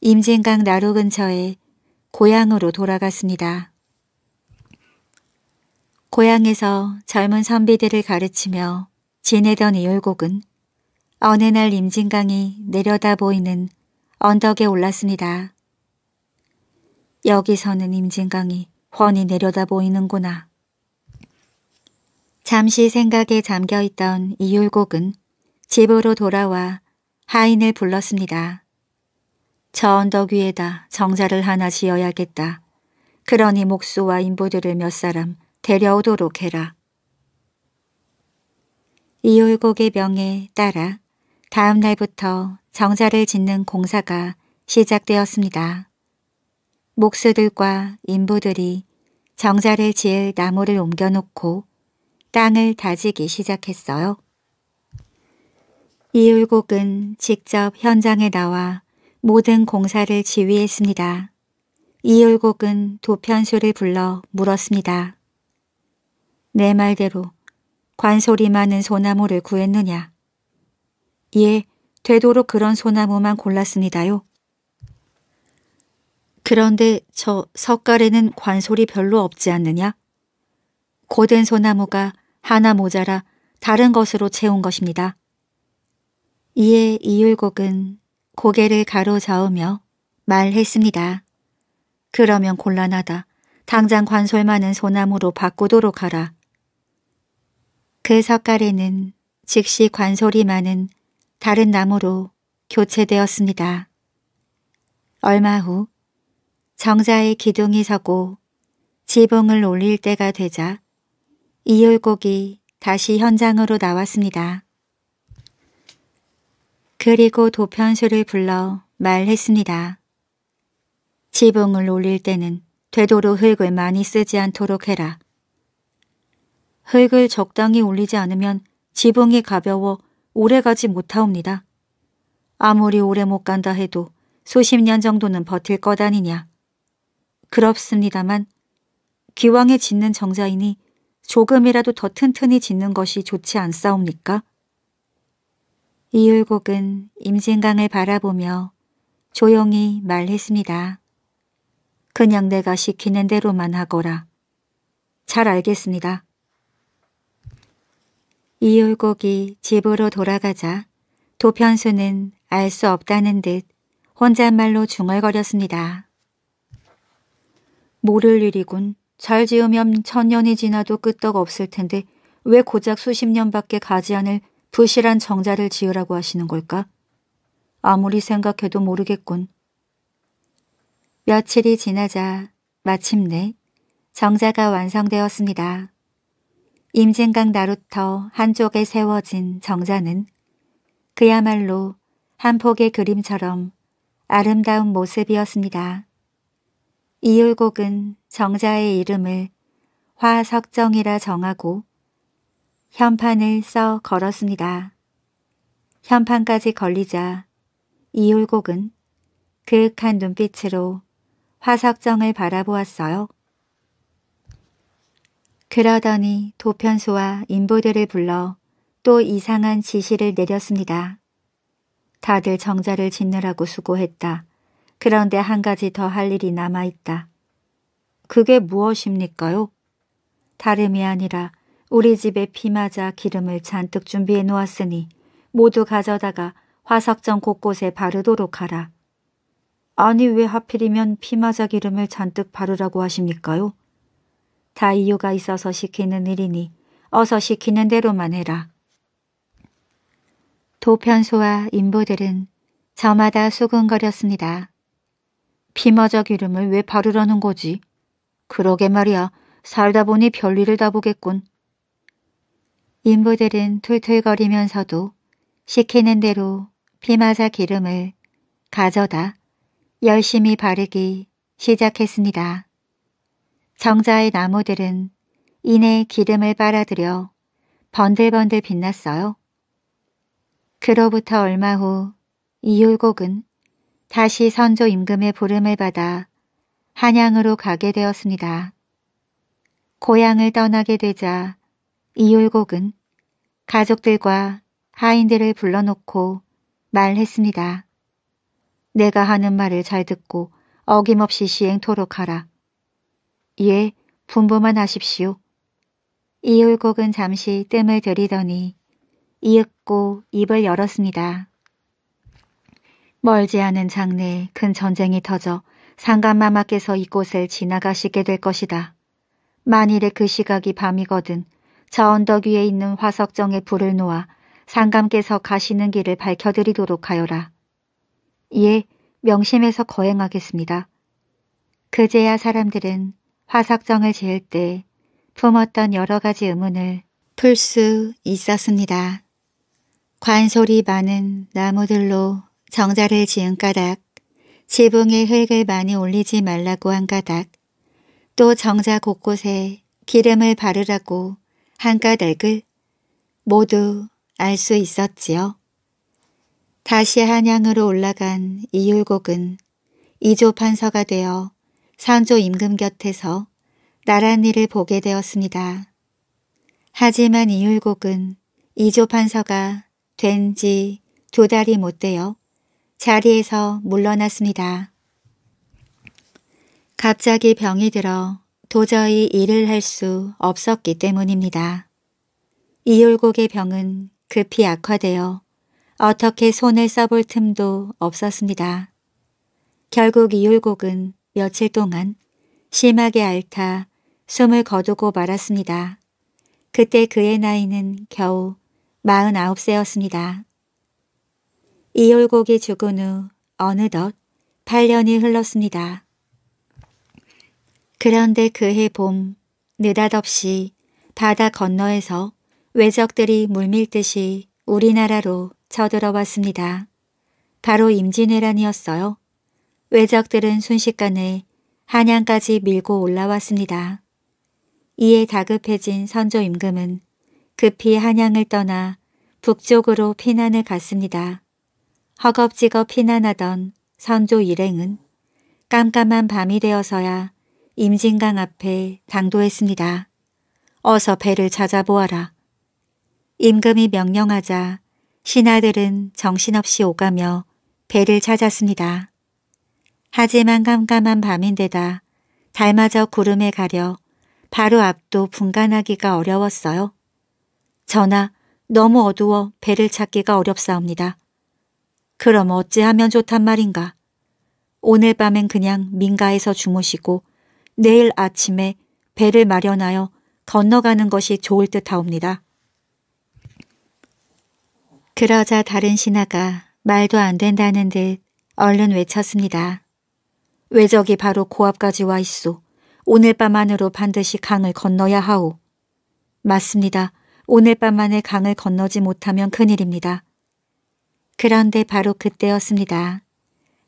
임진강 나루 근처에 고향으로 돌아갔습니다. 고향에서 젊은 선비들을 가르치며 지내던 이율곡은 어느 날 임진강이 내려다 보이는 언덕에 올랐습니다. 여기서는 임진강이 훤히 내려다 보이는구나. 잠시 생각에 잠겨있던 이율곡은 집으로 돌아와 하인을 불렀습니다. 저 언덕 위에다 정자를 하나 지어야겠다. 그러니 목수와 인부들을 몇 사람 데려오도록 해라. 이율곡의 명에 따라 다음 날부터 정자를 짓는 공사가 시작되었습니다. 목수들과 인부들이 정자를 지을 나무를 옮겨놓고 땅을 다지기 시작했어요. 이율곡은 직접 현장에 나와 모든 공사를 지휘했습니다. 이율곡은 도편수를 불러 물었습니다. 내 말대로 관소리 많은 소나무를 구했느냐? 예, 되도록 그런 소나무만 골랐습니다요. 그런데 저 석가래는 관솔이 별로 없지 않느냐? 고된 소나무가 하나 모자라 다른 것으로 채운 것입니다. 이에 이율곡은 고개를 가로저으며 말했습니다. 그러면 곤란하다. 당장 관솔 많은 소나무로 바꾸도록 하라. 그 석가래는 즉시 관솔이 많은 다른 나무로 교체되었습니다. 얼마 후 정자의 기둥이 서고 지붕을 올릴 때가 되자 이율곡이 다시 현장으로 나왔습니다. 그리고 도편수를 불러 말했습니다. 지붕을 올릴 때는 되도록 흙을 많이 쓰지 않도록 해라. 흙을 적당히 올리지 않으면 지붕이 가벼워 오래가지 못하옵니다. 아무리 오래 못 간다 해도 수십 년 정도는 버틸 것 아니냐. 그렇습니다만 기왕에 짓는 정자이니 조금이라도 더 튼튼히 짓는 것이 좋지 않사옵니까? 이율곡은 임진강을 바라보며 조용히 말했습니다. 그냥 내가 시키는 대로만 하거라. 잘 알겠습니다. 이율곡이 집으로 돌아가자 도편수는 알 수 없다는 듯 혼잣말로 중얼거렸습니다. 모를 일이군. 잘 지으면 천년이 지나도 끄떡 없을 텐데 왜 고작 수십 년밖에 가지 않을 부실한 정자를 지으라고 하시는 걸까? 아무리 생각해도 모르겠군. 며칠이 지나자 마침내 정자가 완성되었습니다. 임진강 나루터 한쪽에 세워진 정자는 그야말로 한 폭의 그림처럼 아름다운 모습이었습니다. 이율곡은 정자의 이름을 화석정이라 정하고 현판을 써 걸었습니다. 현판까지 걸리자 이율곡은 그윽한 눈빛으로 화석정을 바라보았어요. 그러더니 도편수와 인보들을 불러 또 이상한 지시를 내렸습니다. 다들 정자를 짓느라고 수고했다. 그런데 한 가지 더 할 일이 남아있다. 그게 무엇입니까요? 다름이 아니라 우리 집에 피마자 기름을 잔뜩 준비해 놓았으니 모두 가져다가 화석전 곳곳에 바르도록 하라. 아니 왜 하필이면 피마자 기름을 잔뜩 바르라고 하십니까요? 다 이유가 있어서 시키는 일이니 어서 시키는 대로만 해라. 도편소와 인부들은 저마다 수근거렸습니다. 피마자 기름을 왜 바르라는 거지? 그러게 말이야. 살다 보니 별일을 다 보겠군. 인부들은 툴툴거리면서도 시키는 대로 피마사 기름을 가져다 열심히 바르기 시작했습니다. 정자의 나무들은 이내 기름을 빨아들여 번들번들 빛났어요. 그로부터 얼마 후 이율곡은 다시 선조 임금의 부름을 받아 한양으로 가게 되었습니다. 고향을 떠나게 되자 이율곡은 가족들과 하인들을 불러놓고 말했습니다. 내가 하는 말을 잘 듣고 어김없이 시행토록 하라. 예, 분부만 하십시오. 이율곡은 잠시 뜸을 들이더니 이윽고 입을 열었습니다. 멀지 않은 장래에 큰 전쟁이 터져 상감마마께서 이곳을 지나가시게 될 것이다. 만일에 그 시각이 밤이거든 저 언덕 위에 있는 화석정에 불을 놓아 상감께서 가시는 길을 밝혀드리도록 하여라. 예, 명심해서 거행하겠습니다. 그제야 사람들은 화석정을 지을 때 품었던 여러 가지 의문을 풀 수 있었습니다. 관솔이 많은 나무들로 정자를 지은 까닭 지붕에 흙을 많이 올리지 말라고 한 가닥, 또 정자 곳곳에 기름을 바르라고 한 가닥을 모두 알 수 있었지요. 다시 한양으로 올라간 이율곡은 이조 판서가 되어 산조 임금 곁에서 나란히를 보게 되었습니다. 하지만 이율곡은 이조 판서가 된 지 두 달이 못 되어 자리에서 물러났습니다. 갑자기 병이 들어 도저히 일을 할 수 없었기 때문입니다. 이율곡의 병은 급히 악화되어 어떻게 손을 써볼 틈도 없었습니다. 결국 이율곡은 며칠 동안 심하게 앓다 숨을 거두고 말았습니다. 그때 그의 나이는 겨우 49세였습니다. 이율곡이 죽은 후 어느덧 8년이 흘렀습니다. 그런데 그해 봄 느닷없이 바다 건너에서 외적들이 물밀듯이 우리나라로 쳐들어왔습니다. 바로 임진왜란이었어요. 외적들은 순식간에 한양까지 밀고 올라왔습니다. 이에 다급해진 선조 임금은 급히 한양을 떠나 북쪽으로 피난을 갔습니다. 허겁지겁 피난하던 선조 일행은 깜깜한 밤이 되어서야 임진강 앞에 당도했습니다. 어서 배를 찾아보아라. 임금이 명령하자 신하들은 정신없이 오가며 배를 찾았습니다. 하지만 깜깜한 밤인데다 달마저 구름에 가려 바로 앞도 분간하기가 어려웠어요. 전하, 너무 어두워 배를 찾기가 어렵사옵니다. 그럼 어찌하면 좋단 말인가. 오늘 밤엔 그냥 민가에서 주무시고 내일 아침에 배를 마련하여 건너가는 것이 좋을 듯하옵니다. 그러자 다른 신하가 말도 안 된다는 듯 얼른 외쳤습니다. 외적이 바로 고압까지 와 있소. 오늘 밤 안으로 반드시 강을 건너야 하오. 맞습니다. 오늘 밤 안에 강을 건너지 못하면 큰일입니다. 그런데 바로 그때였습니다.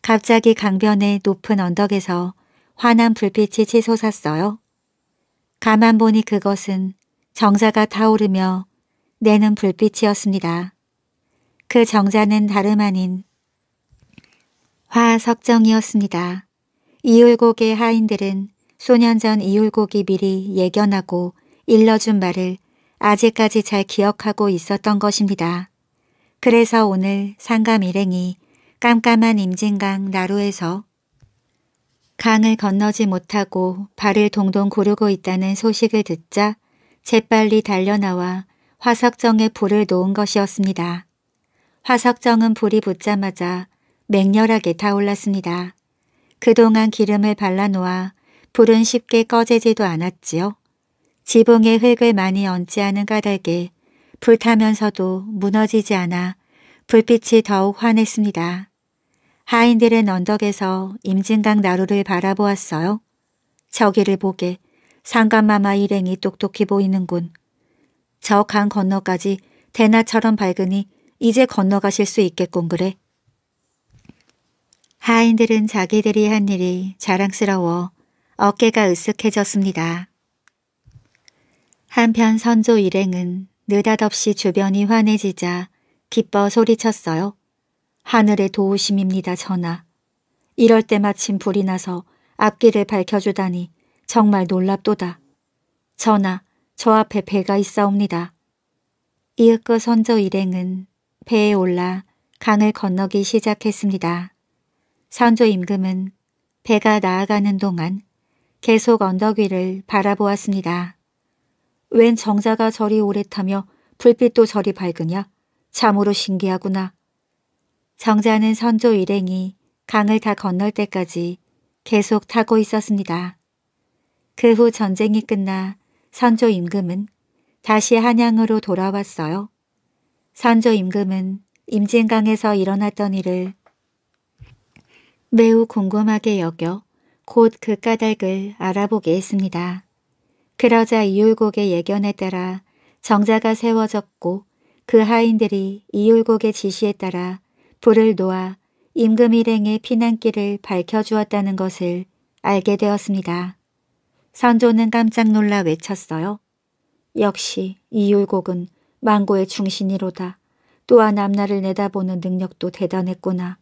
갑자기 강변의 높은 언덕에서 환한 불빛이 치솟았어요. 가만 보니 그것은 정자가 타오르며 내는 불빛이었습니다. 그 정자는 다름 아닌 화석정이었습니다. 이울곡의 하인들은 소년 전이울곡이 미리 예견하고 일러준 말을 아직까지 잘 기억하고 있었던 것입니다. 그래서 오늘 상감 일행이 깜깜한 임진강 나루에서 강을 건너지 못하고 발을 동동 구르고 있다는 소식을 듣자 재빨리 달려나와 화석정에 불을 놓은 것이었습니다. 화석정은 불이 붙자마자 맹렬하게 타올랐습니다. 그동안 기름을 발라놓아 불은 쉽게 꺼지지도 않았지요. 지붕에 흙을 많이 얹지 않은 까닭에 불타면서도 무너지지 않아 불빛이 더욱 환했습니다. 하인들은 언덕에서 임진강 나루를 바라보았어요. 저기를 보게 상감마마 일행이 똑똑히 보이는군. 저 강 건너까지 대낮처럼 밝으니 이제 건너가실 수 있겠군 그래. 하인들은 자기들이 한 일이 자랑스러워 어깨가 으쓱해졌습니다. 한편 선조 일행은 느닷없이 주변이 환해지자 기뻐 소리쳤어요. 하늘의 도우심입니다, 전하. 이럴 때 마침 불이 나서 앞길을 밝혀주다니 정말 놀랍도다. 전하, 저 앞에 배가 있사옵니다. 이윽고 선조 일행은 배에 올라 강을 건너기 시작했습니다. 선조 임금은 배가 나아가는 동안 계속 언덕 위를 바라보았습니다. 웬 정자가 저리 오래 타며 불빛도 저리 밝으냐? 참으로 신기하구나. 정자는 선조 일행이 강을 다 건널 때까지 계속 타고 있었습니다. 그 후 전쟁이 끝나 선조 임금은 다시 한양으로 돌아왔어요. 선조 임금은 임진강에서 일어났던 일을 매우 궁금하게 여겨 곧 그 까닭을 알아보게 했습니다. 그러자 이율곡의 예견에 따라 정자가 세워졌고 그 하인들이 이율곡의 지시에 따라 불을 놓아 임금 일행의 피난길을 밝혀주었다는 것을 알게 되었습니다. 선조는 깜짝 놀라 외쳤어요. 역시 이율곡은 망고의 중신이로다. 또한 앞날을 내다보는 능력도 대단했구나.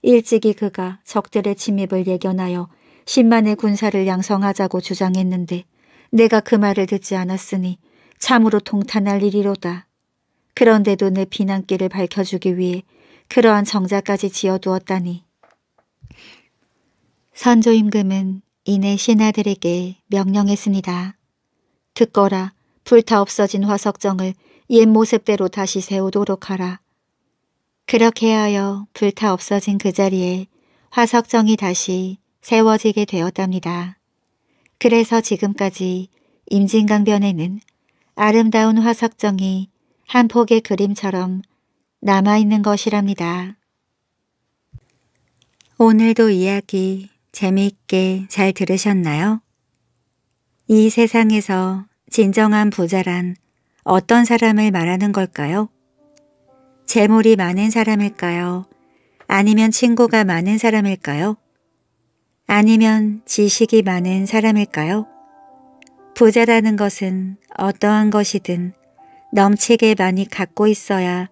일찍이 그가 적들의 침입을 예견하여 10만의 군사를 양성하자고 주장했는데 내가 그 말을 듣지 않았으니 참으로 통탄할 일이로다. 그런데도 내 비난길을 밝혀주기 위해 그러한 정자까지 지어두었다니. 선조임금은 이내 신하들에게 명령했습니다. 듣거라 불타 없어진 화석정을 옛 모습대로 다시 세우도록 하라. 그렇게 하여 불타 없어진 그 자리에 화석정이 다시 세워지게 되었답니다. 그래서 지금까지 임진강변에는 아름다운 화석정이 한 폭의 그림처럼 남아있는 것이랍니다. 오늘도 이야기 재미있게 잘 들으셨나요? 이 세상에서 진정한 부자란 어떤 사람을 말하는 걸까요? 재물이 많은 사람일까요? 아니면 친구가 많은 사람일까요? 아니면 지식이 많은 사람일까요? 부자라는 것은 어떠한 것이든 넘치게 많이 갖고 있어야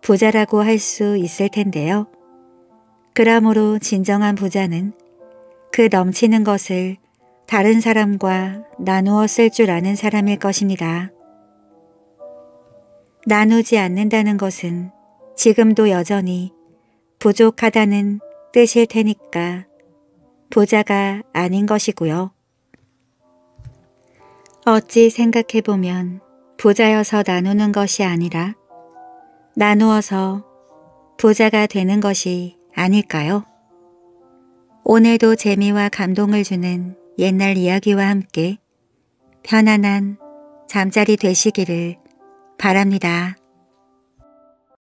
부자라고 할 수 있을 텐데요. 그러므로 진정한 부자는 그 넘치는 것을 다른 사람과 나누어 쓸줄 아는 사람일 것입니다. 나누지 않는다는 것은 지금도 여전히 부족하다는 뜻일 테니까 부자가 아닌 것이고요. 어찌 생각해보면 부자여서 나누는 것이 아니라 나누어서 부자가 되는 것이 아닐까요? 오늘도 재미와 감동을 주는 옛날 이야기와 함께 편안한 잠자리 되시기를 바랍니다.